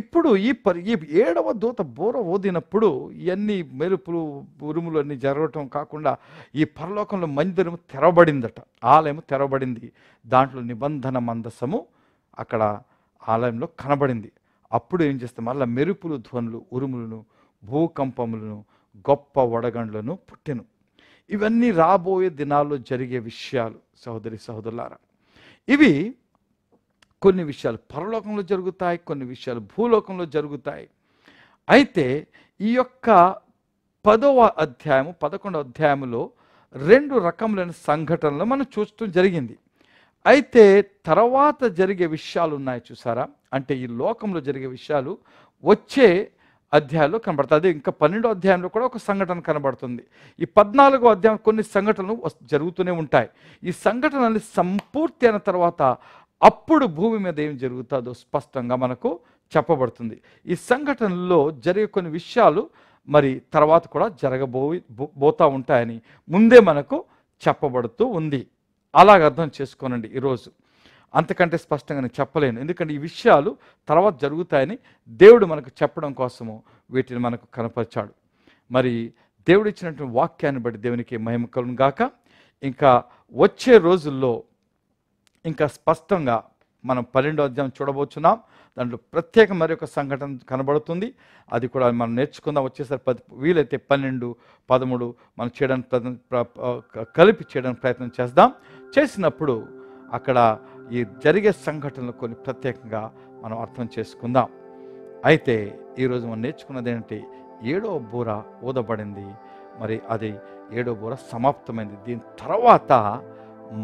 Speaker 1: ఇప్పుడు ఈ పరి ఈ ఏడవ దూత బోర ఓదినప్పుడు ఇవన్నీ మెరుపులు ఉరుములు అన్నీ జరగటం కాకుండా ఈ పరలోకంలో మందిరము తెరవబడిందట ఆలయం తెరవబడింది దాంట్లో నిబంధన మందసము అక్కడ ఆలయంలో కనబడింది అప్పుడు ఏం చేస్తే మళ్ళీ మెరుపులు ధ్వనులు ఉరుములను భూకంపములను గొప్ప వడగండ్లను పుట్టెను ఇవన్నీ రాబోయే దినాల్లో జరిగే విషయాలు సహోదరి సహోదరులారా ఇవి కొన్ని విషయాలు పరలోకంలో జరుగుతాయి కొన్ని విషయాలు భూలోకంలో జరుగుతాయి అయితే ఈ యొక్క పదవ అధ్యాయము పదకొండవ అధ్యాయంలో రెండు రకములైన సంఘటనలు మనం చూడటం జరిగింది అయితే తర్వాత జరిగే విషయాలు ఉన్నాయి చూసారా అంటే ఈ లోకంలో జరిగే విషయాలు వచ్చే అధ్యాయంలో కనబడుతుంది అదే ఇంకా పన్నెండో అధ్యాయంలో కూడా ఒక సంఘటన కనబడుతుంది ఈ పద్నాలుగో అధ్యాయం కొన్ని సంఘటనలు జరుగుతూనే ఉంటాయి ఈ సంఘటనలు సంపూర్తి అయిన తర్వాత అప్పుడు భూమి మీద ఏం జరుగుతుందో స్పష్టంగా మనకు చెప్పబడుతుంది ఈ సంఘటనలో జరిగే కొన్ని విషయాలు మరి తర్వాత కూడా జరగబో పోతూ ఉంటాయని ముందే మనకు చెప్పబడుతూ ఉంది అలాగ అర్థం చేసుకోనండి ఈరోజు అంతకంటే స్పష్టంగా నేను చెప్పలేను ఎందుకంటే ఈ విషయాలు తర్వాత జరుగుతాయని దేవుడు మనకు చెప్పడం కోసము వీటిని మనకు కనపరిచాడు మరి దేవుడు ఇచ్చినటువంటి వాక్యాన్ని బట్టి దేవునికి మహిమ కలుగుగాక ఇంకా వచ్చే రోజుల్లో ఇంకా స్పష్టంగా మనం పన్నెండో అధ్యాయం చూడబోతున్నాం దాంట్లో ప్రత్యేక మరి ఒక సంఘటన కనబడుతుంది అది కూడా మనం నేర్చుకుందాం వచ్చేసరి పది వీలైతే పన్నెండు పదమూడు మనం చేయడానికి కలిపి చేయడానికి ప్రయత్నం చేద్దాం చేసినప్పుడు అక్కడ ఈ జరిగే సంఘటనలు కొన్ని ప్రత్యేకంగా మనం అర్థం చేసుకుందాం అయితే ఈరోజు మనం నేర్చుకున్నది ఏంటి ఏడో బూర ఊదబడింది మరి అది ఏడో బూర సమాప్తమైంది దీని తర్వాత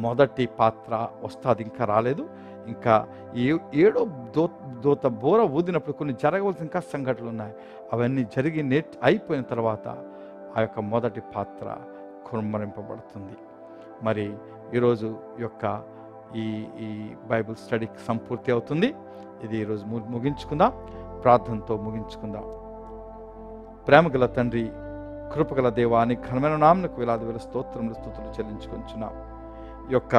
Speaker 1: మొదటి పాత్ర వస్తుంది ఇంకా రాలేదు ఇంకా ఏ ఏడో దో దోత బోర ఊదినప్పుడు కొన్ని జరగవలసిన ఇంకా సంఘటనలు ఉన్నాయి అవన్నీ జరిగి నేట్ అయిపోయిన తర్వాత ఆ యొక్క మొదటి పాత్ర కుమ్మరింపబడుతుంది మరి ఈరోజు యొక్క ఈ ఈ బైబిల్ స్టడీ సంపూర్తి అవుతుంది ఇది ఈరోజు ముగించుకుందాం ప్రార్థనతో ముగించుకుందాం ప్రేమగల తండ్రి కృపగల దేవాన్ని ఘనమైన నామనకు వేలాది వేల స్తోత్రములు స్థుతులు చెల్లించుకుంటున్నాం యొక్క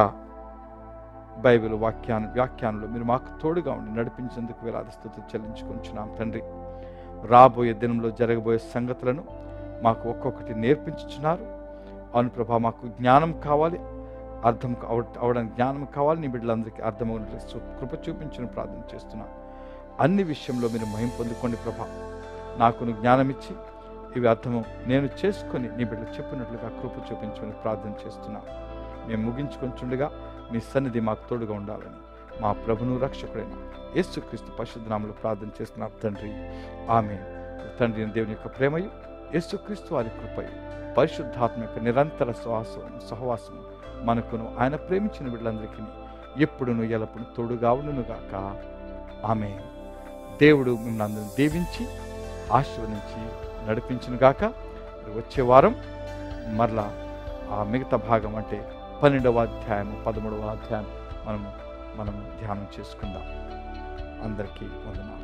Speaker 1: బైబిల్ వాక్యాను వ్యాఖ్యానంలో మీరు మాకు తోడుగా ఉండి నడిపించేందుకు వేలాది స్థుతులు చెల్లించుకుంటున్నాం తండ్రి రాబోయే దినంలో జరగబోయే సంగతులను మాకు ఒక్కొక్కటి నేర్పించుచున్నారు అవును ప్రభా మాకు జ్ఞానం కావాలి అర్థం అవడానికి జ్ఞానం కావాలి నీ బిడ్డలందరికీ అర్థమవునట్లు కృప చూపించిన ప్రార్థన చేస్తున్నా అన్ని విషయంలో మీరు మహిం పొందుకోండి ప్రభా నాకును జ్ఞానం ఇచ్చి ఇవి అర్థము నేను చేసుకొని నీ బిడ్డలు చెప్పినట్లుగా కృప చూపించమని ప్రార్థన చేస్తున్నాను మేము ముగించుకుంటుండగా మీ సన్నిధి మాకు తోడుగా ఉండాలని మా ప్రభును రక్షకుడైన యేసుక్రీస్తు పరిశుద్ధనామలు ప్రార్థన చేస్తున్నాం తండ్రి ఆమె తండ్రి దేవుని యొక్క ప్రేమయు యేసుక్రీస్తు వారి కృపయు పరిశుద్ధాత్మ యొక్క నిరంతర సహవాసం సహవాసము మనకును ఆయన ప్రేమించిన ఎప్పుడు ఎప్పుడును ఎలప్పుడు తోడుగా ఉండునుగాక ఆమె దేవుడు మిమ్మల్ని అందరిని దీవించి ఆశీర్వదించి నడిపించునుగాక వచ్చే వారం మరలా ఆ మిగతా భాగం అంటే పన్నెండవ అధ్యాయం పదమూడవ అధ్యాయం మనం మనం ధ్యానం చేసుకుందాం అందరికీ వందనాలు